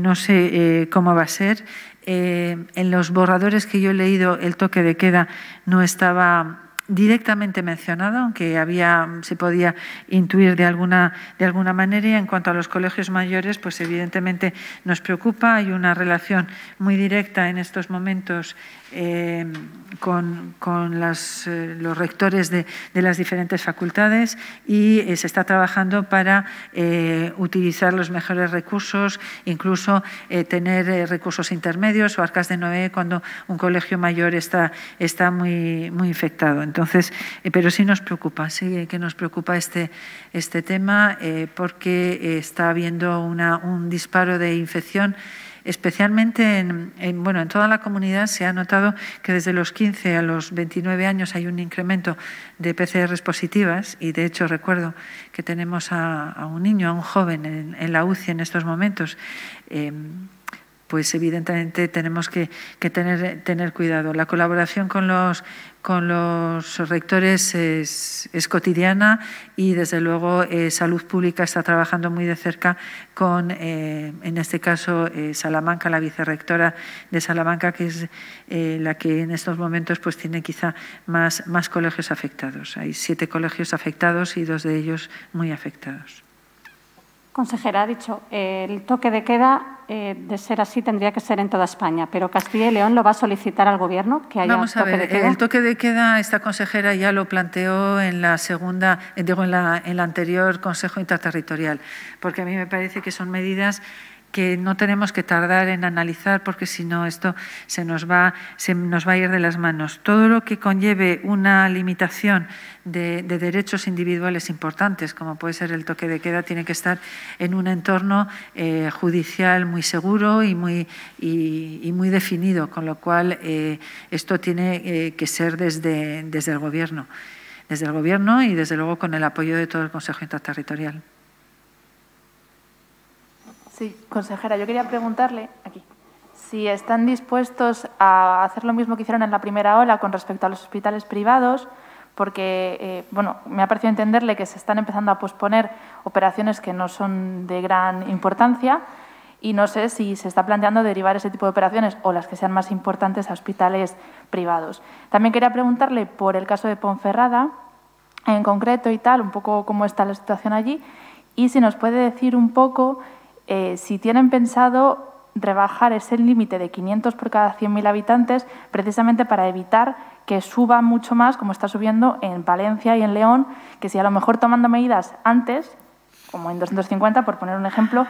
no sé cómo va a ser. en los borradores que yo he leído, el toque de queda no estaba directamente mencionado, aunque había, se podía intuir de alguna, de alguna manera. Y en cuanto a los colegios mayores, pues evidentemente nos preocupa. Hay una relación muy directa en estos momentos eh, con, eh, los rectores de, las diferentes facultades y eh, se está trabajando para utilizar los mejores recursos, incluso tener recursos intermedios o arcas de Noé cuando un colegio mayor está, está muy, muy infectado. Entonces, eh, pero sí nos preocupa, sí que nos preocupa este, este tema eh, porque eh, está habiendo un disparo de infección especialmente en, bueno, en toda la comunidad se ha notado que desde los 15 a los 29 años hay un incremento de PCR positivas y de hecho recuerdo que tenemos a, un niño, a un joven en, la UCI en estos momentos pues evidentemente tenemos que, tener, tener, cuidado. La colaboración con los, con los rectores es, cotidiana y, desde luego, eh, Salud Pública está trabajando muy de cerca con, eh, en este caso, eh, Salamanca, la vicerrectora de Salamanca, que es la que en estos momentos pues, tiene quizá más, más colegios afectados. Hay siete colegios afectados y dos de ellos muy afectados. Consejera, ha dicho, el toque de queda eh, de ser así, tendría que ser en toda España, pero Castilla y León lo va a solicitar al Gobierno que haya Vamos a ver, El toque de queda, esta consejera ya lo planteó en la segunda, eh, digo, en la, en la anterior Consejo Interterritorial, porque a mí me parece que son medidas que no tenemos que tardar en analizar porque si no esto se nos, va, se nos va a ir de las manos. Todo lo que conlleve una limitación de, derechos individuales importantes, como puede ser el toque de queda, tiene que estar en un entorno eh, judicial muy seguro y muy, y, muy definido, con lo cual eh, esto tiene eh, que ser desde, desde el Gobierno. Desde el Gobierno y, desde luego, con el apoyo de todo el Consejo Interterritorial. Sí, consejera, yo quería preguntarle aquí si están dispuestos a hacer lo mismo que hicieron en la primera ola con respecto a los hospitales privados, porque eh, bueno, me ha parecido entenderle que se están empezando a posponer operaciones que no son de gran importancia y no sé si se está planteando derivar ese tipo de operaciones o las que sean más importantes a hospitales privados. También quería preguntarle por el caso de Ponferrada en concreto y tal, un poco cómo está la situación allí y si nos puede decir un poco eh, si tienen pensado rebajar ese límite de 500 por cada 100.000 habitantes, precisamente para evitar que suba mucho más, como está subiendo en Valencia y en León, que si a lo mejor tomando medidas antes, como en 250, por poner un ejemplo,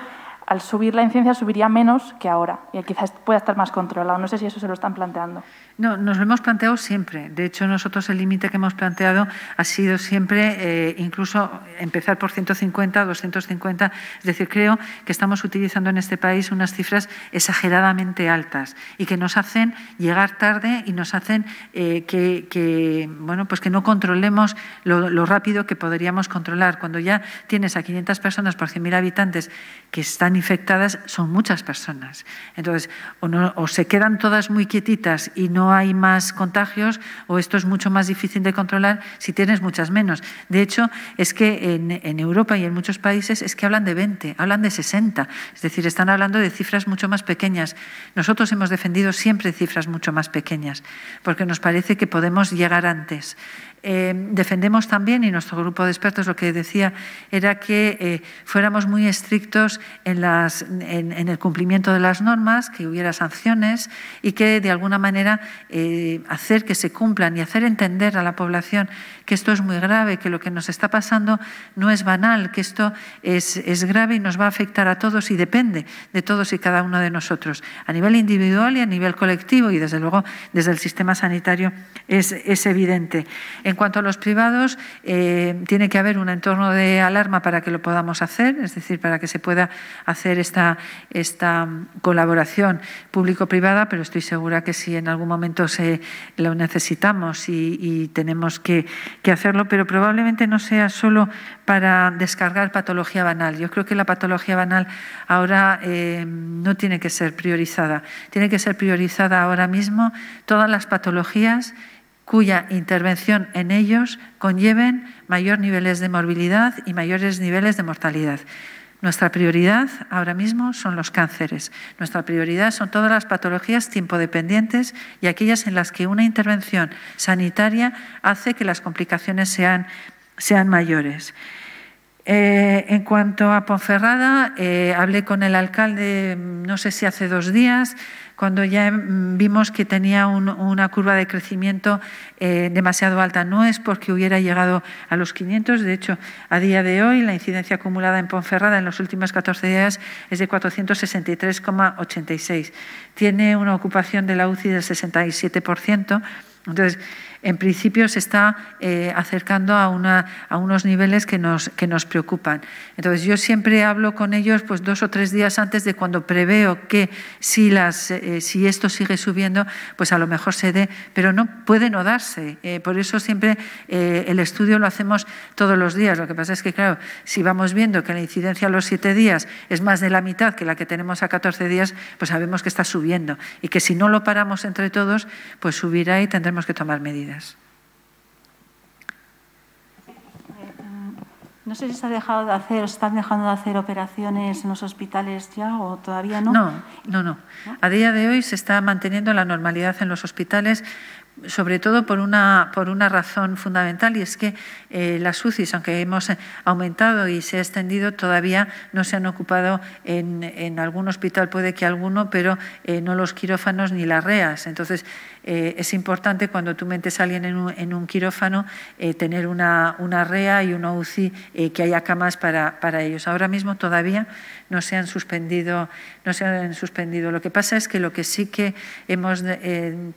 al subir la incidencia subiría menos que ahora y quizás pueda estar más controlado. No sé si eso se lo están planteando. No, nos lo hemos planteado siempre. De hecho, nosotros el límite que hemos planteado ha sido siempre eh, incluso empezar por 150, 250. Es decir, creo que estamos utilizando en este país unas cifras exageradamente altas y que nos hacen llegar tarde y nos hacen eh, que, bueno, pues que no controlemos lo, lo rápido que podríamos controlar. Cuando ya tienes a 500 personas por 100.000 habitantes que están infectadas son muchas personas. Entonces, o, se quedan todas muy quietitas y no hay más contagios, o esto es mucho más difícil de controlar si tienes muchas menos. De hecho, es que en, en Europa y en muchos países es que hablan de 20, hablan de 60. Es decir, están hablando de cifras mucho más pequeñas. Nosotros hemos defendido siempre cifras mucho más pequeñas, porque nos parece que podemos llegar antes. Eh, defendemos también, y nuestro grupo de expertos lo que decía era que eh, fuéramos muy estrictos en, el cumplimiento de las normas, que hubiera sanciones y que de alguna manera eh, hacer que se cumplan y hacer entender a la población que esto es muy grave, que lo que nos está pasando no es banal, que esto es, grave y nos va a afectar a todos y depende de todos y cada uno de nosotros, a nivel individual y a nivel colectivo y desde luego desde el sistema sanitario es, evidente. En cuanto a los privados, eh, tiene que haber un entorno de alarma para que lo podamos hacer, es decir, para que se pueda hacer esta, esta colaboración público-privada, pero estoy segura que si en algún momento se lo necesitamos y, tenemos que, hacerlo, pero probablemente no sea solo para descargar patología banal. Yo creo que la patología banal ahora eh, no tiene que ser priorizada. Tiene que ser priorizada ahora mismo todas las patologías cuya intervención en ellos conlleven mayores niveles de morbilidad y mayores niveles de mortalidad. Nuestra prioridad ahora mismo son los cánceres. Nuestra prioridad son todas las patologías tiempo dependientes y aquellas en las que una intervención sanitaria hace que las complicaciones sean, mayores. Eh, en cuanto a Ponferrada, eh, hablé con el alcalde, mm, no sé si hace dos días, cuando ya vimos que tenía una curva de crecimiento eh, demasiado alta. No es porque hubiera llegado a los 500, de hecho, a día de hoy la incidencia acumulada en Ponferrada en los últimos 14 días es de 463,86. Tiene una ocupación de la UCI del 67%. Entonces, en principio se está eh, acercando a, unos niveles que nos, preocupan. Entonces, yo siempre hablo con ellos pues, dos o tres días antes de cuando preveo que si, eh, esto sigue subiendo, pues a lo mejor se dé, pero no puede no darse. Eh, por eso siempre el estudio lo hacemos todos los días. Lo que pasa es que, claro, si vamos viendo que la incidencia a los siete días es más de la mitad que la que tenemos a 14 días, pues sabemos que está subiendo y que si no lo paramos entre todos, pues subirá y tendremos que tomar medidas. Eh, no sé si se ha dejado de hacer están dejando de hacer operaciones en los hospitales ya o todavía no. No, no, no. A día de hoy se está manteniendo la normalidad en los hospitales, sobre todo por una, por una razón fundamental y es que eh, las UCIs, aunque hemos eh, aumentado y se ha extendido, todavía no se han ocupado en, algún hospital, puede que alguno, pero no los quirófanos ni las reas. Entonces, eh, es importante cuando tú metes a alguien en un, quirófano eh, tener una, una, REA y una UCI eh, que haya camas para, para, ellos. Ahora mismo todavía no se han suspendido, no se han suspendido. Lo que pasa es que lo que sí que hemos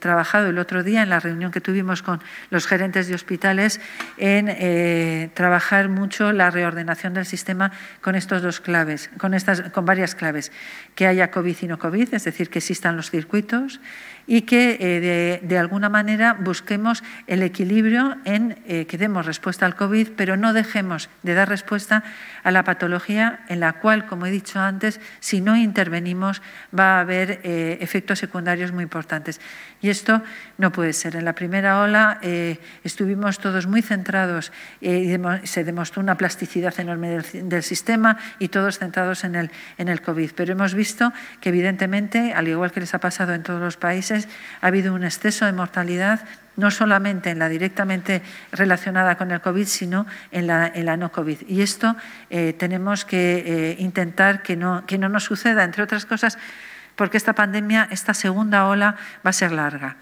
trabajado el otro día en la reunión que tuvimos con los gerentes de hospitales en trabajar mucho la reordenación del sistema con estos dos claves, con estas, con varias claves, que haya COVID y no COVID, es decir, que existan los circuitos y que eh, de, alguna manera busquemos el equilibrio en eh, que demos respuesta al COVID, pero no dejemos de dar respuesta a la patología en la cual, como he dicho antes, si no intervenimos va a haber eh, efectos secundarios muy importantes. Y esto no puede ser. En la primera ola eh, estuvimos todos muy centrados eh, y se demostró una plasticidad enorme del, sistema y todos centrados en el, en el COVID. Pero hemos visto que evidentemente, al igual que les ha pasado en todos los países, ha habido un exceso de mortalidad no solamente en la directamente relacionada con el COVID, sino en la, no COVID. Y esto eh, tenemos que intentar que no, que no nos suceda, entre otras cosas, porque esta pandemia, esta segunda ola, va a ser larga.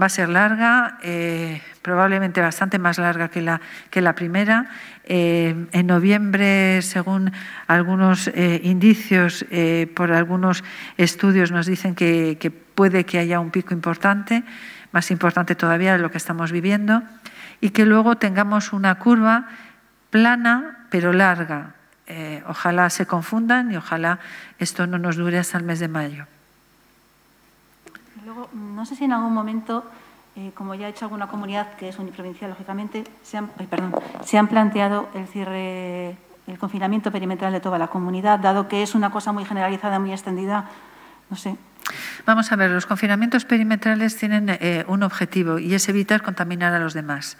Va a ser larga, eh, probablemente bastante más larga que la, que la primera. Eh, en noviembre, según algunos eh, indicios, por algunos estudios nos dicen que, puede que haya un pico importante, más importante todavía de lo que estamos viviendo, y que luego tengamos una curva plana pero larga, ojalá se confundan y ojalá esto no nos dure hasta el mes de mayo. Luego, no sé si en algún momento, eh, como ya ha hecho alguna comunidad que es uniprovincial, lógicamente, se han, perdón, se han planteado el cierre, el confinamiento perimetral de toda la comunidad, dado que es una cosa muy generalizada, muy extendida. No sé, Vamos a ver, los confinamientos perimetrales tienen eh, un objetivo y es evitar contaminar a los demás.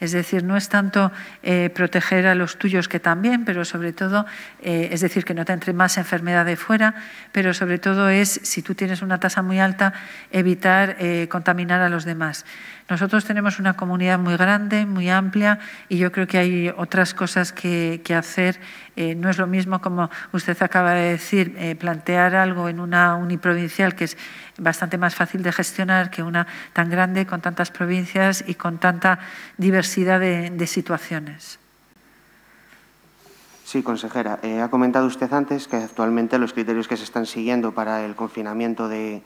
Es decir, no es tanto eh, proteger a los tuyos que también, pero sobre todo, eh, es decir, que no te entre más enfermedad de fuera, pero sobre todo es, si tú tienes una tasa muy alta, evitar contaminar a los demás. Nosotros tenemos una comunidad muy grande, muy amplia, y yo creo que hay otras cosas que, que hacer. no es lo mismo, como usted acaba de decir, plantear algo en una uniprovincial que es bastante más fácil de gestionar que una tan grande, con tantas provincias y con tanta diversidad de, situaciones. Sí, consejera. Eh, ha comentado usted antes que actualmente los criterios que se están siguiendo para el confinamiento de,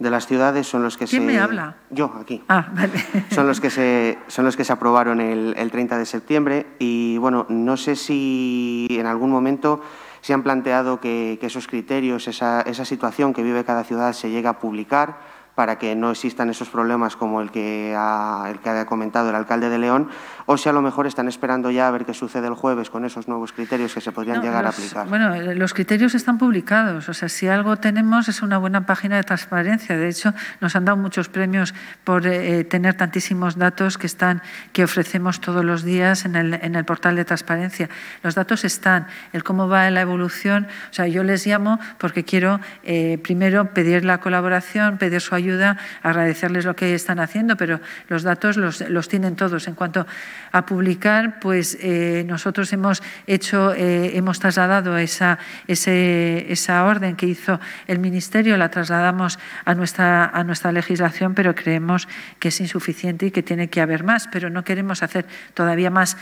las ciudades son los que ¿Quién me habla? Yo, aquí. Ah, vale. Son los que se, son los que se aprobaron el, el 30 de septiembre y, bueno, no sé si en algún momento se han planteado que, esos criterios, esa, esa situación que vive cada ciudad se llegue a publicar para que no existan esos problemas como el que, ha, el que ha comentado el alcalde de León, o si a lo mejor están esperando ya a ver qué sucede el jueves con esos nuevos criterios que se podrían llegar a aplicar. Bueno, los criterios están publicados, o sea, si algo tenemos es una buena página de transparencia. De hecho, nos han dado muchos premios por eh, eh, tener tantísimos datos que, están, que ofrecemos todos los días en el, en el portal de transparencia. Los datos están, el cómo va la evolución, o sea, yo les llamo porque quiero eh, primero pedir la colaboración, pedir su ayuda ayuda, agradecerles lo que están haciendo, pero los datos los, tienen todos. En cuanto a publicar, pues eh, nosotros hemos hecho, eh, hemos trasladado esa, esa orden que hizo el Ministerio, la trasladamos a nuestra, legislación, pero creemos que es insuficiente y que tiene que haber más, pero no queremos hacer todavía más,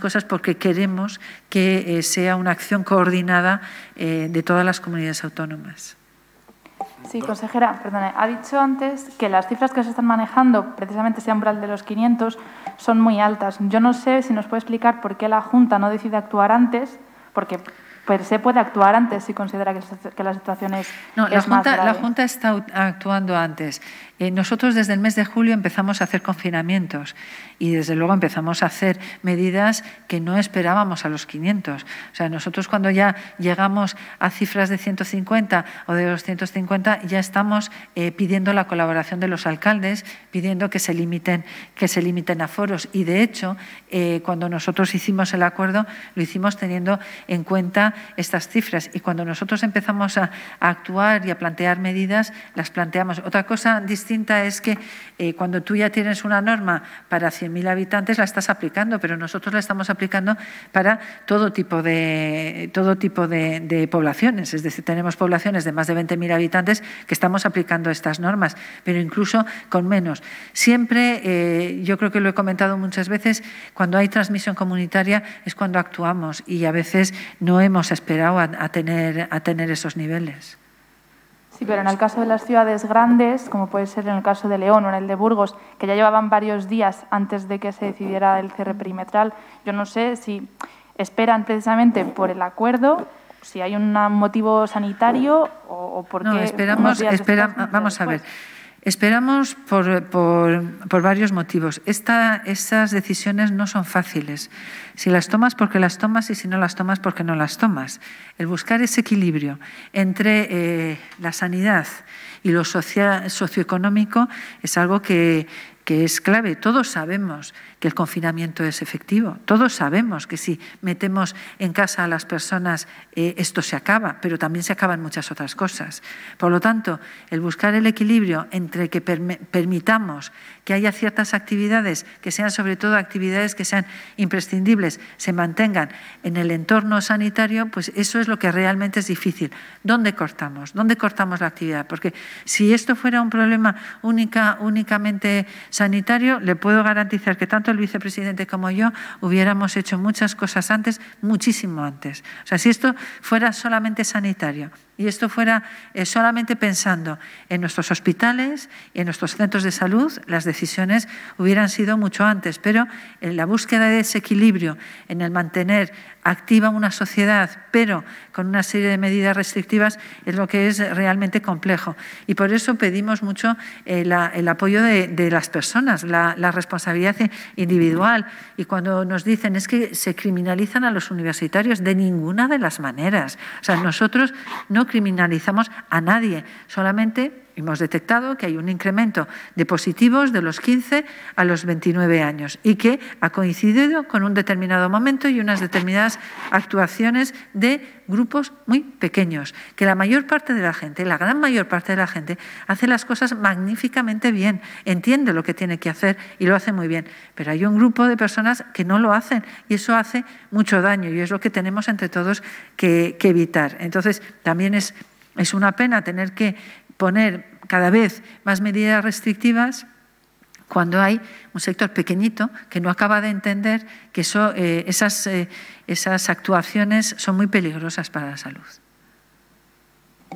cosas porque queremos que eh, sea una acción coordinada de todas las comunidades autónomas. Sí, consejera, perdone. Ha dicho antes que las cifras que se están manejando, precisamente ese umbral de los 500, son muy altas. Yo no sé si nos puede explicar por qué la Junta no decide actuar antes, porque se puede actuar antes si considera que, la situación es, no, más La Junta está actuando antes. Eh, nosotros desde el mes de julio empezamos a hacer confinamientos y desde luego empezamos a hacer medidas que no esperábamos a los 500. O sea, nosotros cuando ya llegamos a cifras de 150 o de 250 ya estamos eh, pidiendo la colaboración de los alcaldes, pidiendo que se limiten, que se limiten a foros y de hecho eh, cuando nosotros hicimos el acuerdo lo hicimos teniendo en cuenta estas cifras y cuando nosotros empezamos a, a actuar y a plantear medidas las planteamos. Otra cosa distinta es que eh, cuando tú ya tienes una norma para 100.000 habitantes, la estás aplicando, pero nosotros la estamos aplicando para todo tipo de, todo tipo de, poblaciones. Es decir, tenemos poblaciones de más de 20.000 habitantes que estamos aplicando estas normas, pero incluso con menos. Siempre, eh, yo creo que lo he comentado muchas veces, cuando hay transmisión comunitaria es cuando actuamos y a veces no hemos esperado a tener, a tener esos niveles. Sí, pero en el caso de las ciudades grandes, como puede ser en el caso de León o en el de Burgos, que ya llevaban varios días antes de que se decidiera el cierre perimetral, yo no sé si esperan precisamente por el acuerdo, si hay un motivo sanitario o, por no, Esperamos, esperamos vamos a ver. Esperamos por, por, varios motivos. Esta, esas decisiones no son fáciles. Si las tomas porque las tomas y si no las tomas porque no las tomas. El buscar ese equilibrio entre eh, la sanidad y lo socioeconómico es algo que que es clave. Todos sabemos que el confinamiento es efectivo, todos sabemos que si metemos en casa a las personas eh, esto se acaba, pero también se acaban muchas otras cosas. Por lo tanto, el buscar el equilibrio entre que permitamos que haya ciertas actividades, que sean sobre todo actividades que sean imprescindibles, se mantengan en el entorno sanitario, pues eso es lo que realmente es difícil. ¿Dónde cortamos? ¿Dónde cortamos la actividad? Porque si esto fuera un problema única, únicamente sanitario, le puedo garantizar que tanto el vicepresidente como yo hubiéramos hecho muchas cosas antes, muchísimo antes. O sea, si esto fuera solamente sanitario, y esto fuera eh, solamente pensando en nuestros hospitales y en nuestros centros de salud, las decisiones hubieran sido mucho antes. Pero en la búsqueda de ese equilibrio, en el mantener activa una sociedad, pero con una serie de medidas restrictivas, es lo que es realmente complejo. Y por eso pedimos mucho eh, el apoyo de, las personas, la, la, responsabilidad individual. Y cuando nos dicen es que se criminalizan a los universitarios, de ninguna de las maneras. O sea, nosotros no criminalizamos a nadie, solamente Hemos detectado que hay un incremento de positivos de los 15 a los 29 años y que ha coincidido con un determinado momento y unas determinadas actuaciones de grupos muy pequeños, que la mayor parte de la gente, la gran mayor parte de la gente, hace las cosas magníficamente bien, entiende lo que tiene que hacer y lo hace muy bien. Pero hay un grupo de personas que no lo hacen y eso hace mucho daño y es lo que tenemos entre todos que, evitar. Entonces, también es una pena tener que, poner cada vez más medidas restrictivas cuando hay un sector pequeñito que no acaba de entender que eh, eh, esas, actuaciones son muy peligrosas para la salud.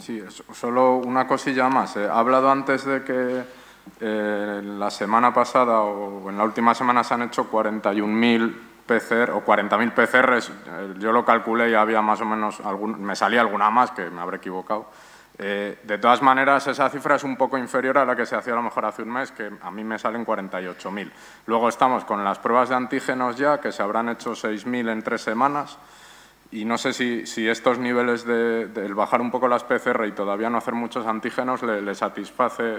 Sí, solo una cosilla más. Eh. Ha hablado antes de que la semana pasada o en la última semana se han hecho 41.000 PCR o 40.000 PCR, Yo lo calculé y había más o menos, me salía alguna más que me habré equivocado eh, de todas maneras, esa cifra es un poco inferior a la que se hacía a lo mejor hace un mes, que a mí me salen 48.000. Luego estamos con las pruebas de antígenos ya, que se habrán hecho 6.000 en tres semanas, y no sé si, si estos niveles del de, bajar un poco las PCR y todavía no hacer muchos antígenos le, satisface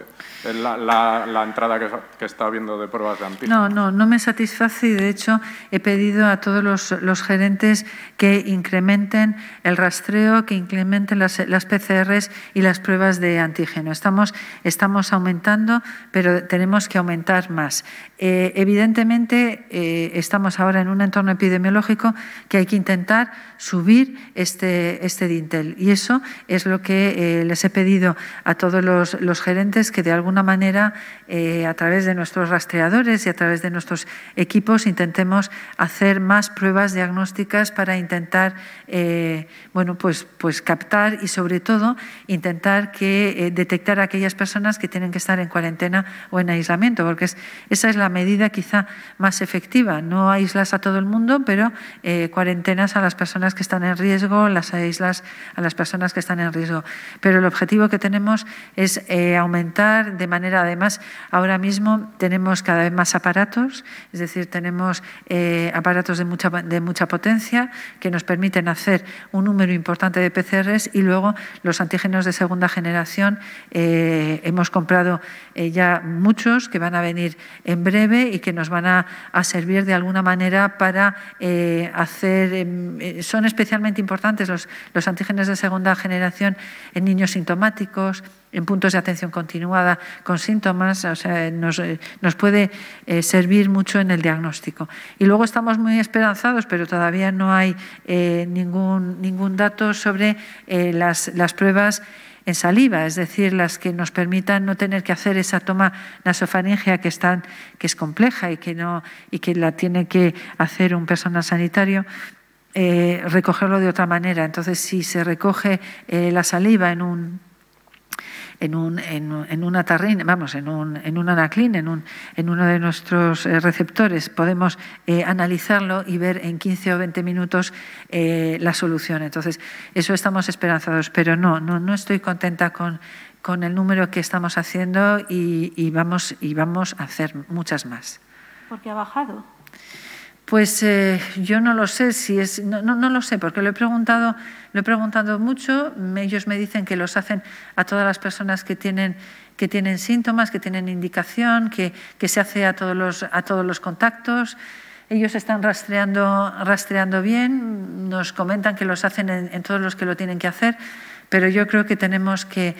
la, entrada que, está habiendo de pruebas de antígenos. No, no, no me satisface y de hecho he pedido a todos los, gerentes que incrementen el rastreo, que incrementen las, las, PCRs y las pruebas de antígeno. Estamos, estamos aumentando, pero tenemos que aumentar más. Eh, evidentemente, eh, estamos ahora en un entorno epidemiológico que hay que intentar subir este, este dintel. Y eso es lo que eh, les he pedido a todos los, gerentes que de alguna manera, eh, a través de nuestros rastreadores y a través de nuestros equipos, intentemos hacer más pruebas diagnósticas para intentar eh, bueno, pues, pues captar y sobre todo intentar que, detectar a aquellas personas que tienen que estar en cuarentena o en aislamiento, porque es, esa es la medida quizá más efectiva. No aíslas a todo el mundo, pero cuarentenas a las personas que están en riesgo, las aíslas a las personas que están en riesgo. Pero el objetivo que tenemos es eh, aumentar de manera, además, ahora mismo tenemos cada vez más aparatos, es decir, tenemos eh, aparatos de mucha, de mucha potencia que nos permiten hacer un número importante de PCRs y luego los antígenos de segunda generación eh, hemos comprado ya muchos que van a venir en breve y que nos van a, a servir de alguna manera para hacer, em, son especialmente importantes los, los, antígenos de segunda generación en niños sintomáticos, en puntos de atención continuada con síntomas, o sea, nos, eh, puede eh, servir mucho en el diagnóstico. Y luego estamos muy esperanzados, pero todavía no hay eh, ningún, ningún dato sobre las, pruebas en saliva, es decir, las que nos permitan no tener que hacer esa toma nasofaringea que, están, que es compleja y que, no, y que la tiene que hacer un personal sanitario. Eh, recogerlo de otra manera. Entonces, si se recoge eh, la saliva en un en, un, en, una tarrina, vamos, en un, en en, un, en uno de nuestros eh, receptores, podemos analizarlo y ver en 15 o 20 minutos la solución. Entonces, eso estamos esperanzados, pero no, no, estoy contenta con, con, el número que estamos haciendo y, y, vamos, y vamos a hacer muchas más. Porque ha bajado. Pues eh, yo no lo sé si es, no, lo sé porque lo he preguntado, lo he preguntado mucho. ellos me dicen que los hacen a todas las personas que tienen que tienen síntomas, que tienen indicación, que, se hace a todos los a todos los contactos. Ellos están rastreando rastreando bien. Nos comentan que los hacen en, todos los que lo tienen que hacer, pero yo creo que tenemos que,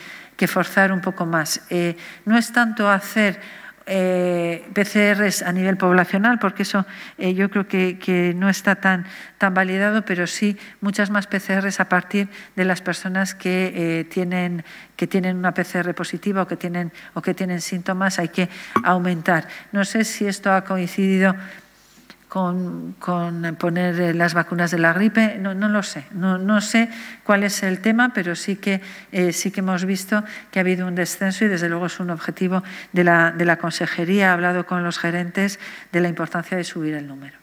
forzar un poco más. Eh, no es tanto hacer eh, PCRs a nivel poblacional, porque eso eh, yo creo que, no está tan, tan validado, pero sí muchas más PCRs a partir de las personas que, eh, tienen, que tienen una PCR positiva o que tienen, o que tienen síntomas, hay que aumentar. No sé si esto ha coincidido con, con poner eh, las vacunas de la gripe, no, lo sé. No, sé cuál es el tema, pero sí que, eh, sí que hemos visto que ha habido un descenso y desde luego es un objetivo de la, de la consejería. Ha hablado con los gerentes de la importancia de subir el número.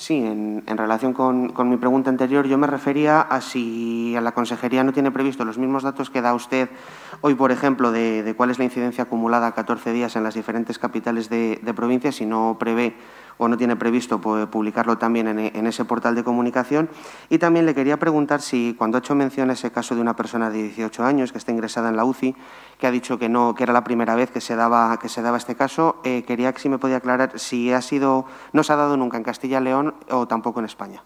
Sí, en, relación con, mi pregunta anterior, yo me refería a si a la consejería no tiene previsto los mismos datos que da usted hoy, por ejemplo, de, cuál es la incidencia acumulada a 14 días en las diferentes capitales de, de provincias, si no prevé o no tiene previsto publicarlo también e, en, ese portal de comunicación. Y también le quería preguntar si, cuando ha hecho mención a ese caso de una persona de 18 años que está ingresada en la UCI, que ha dicho que no, que era la primera vez que se daba, que se daba este caso, eh, quería que si me podía aclarar si ha sido, no se ha dado nunca en Castilla y León o tampoco en España.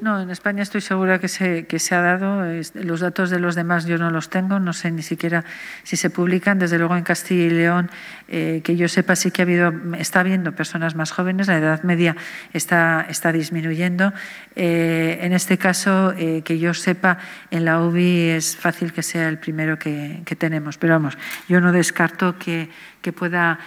No, en España estoy segura que se, que se ha dado. Los datos de los demás yo no los tengo, no sé ni siquiera si se publican. Desde luego en Castilla y León, eh, que yo sepa, sí que ha habido, está habiendo personas más jóvenes, la edad media está, está disminuyendo. Eh, en este caso, eh, que yo sepa, en la UBI es fácil que sea el primero que, tenemos. Pero vamos, yo no descarto que, que pueda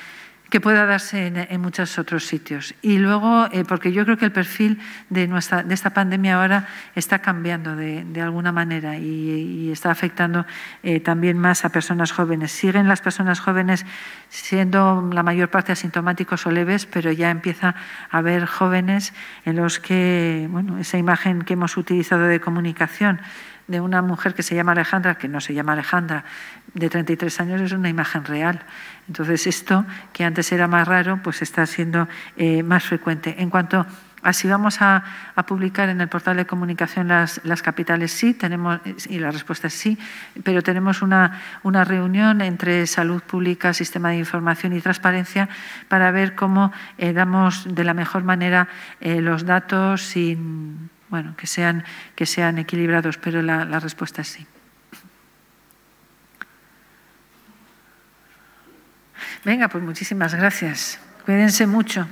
que pueda darse en, muchos otros sitios. Y luego, eh, porque yo creo que el perfil de, nuestra, de esta pandemia ahora está cambiando de, de alguna manera y, está afectando eh, también más a personas jóvenes. Siguen las personas jóvenes siendo la mayor parte asintomáticos o leves, pero ya empieza a haber jóvenes en los que bueno, esa imagen que hemos utilizado de comunicación de una mujer que se llama Alejandra, que no se llama Alejandra, de 33 años, es una imagen real. Entonces, esto que antes era más raro, pues está siendo eh, más frecuente. En cuanto Así vamos a, publicar en el portal de comunicación las, las, capitales sí, tenemos, y la respuesta es sí, pero tenemos una, una, reunión entre salud pública, sistema de información y transparencia para ver cómo eh, damos de la mejor manera eh, los datos sin bueno, que sean, que sean equilibrados, pero la, la respuesta es sí. Venga, pues muchísimas gracias. Cuídense mucho.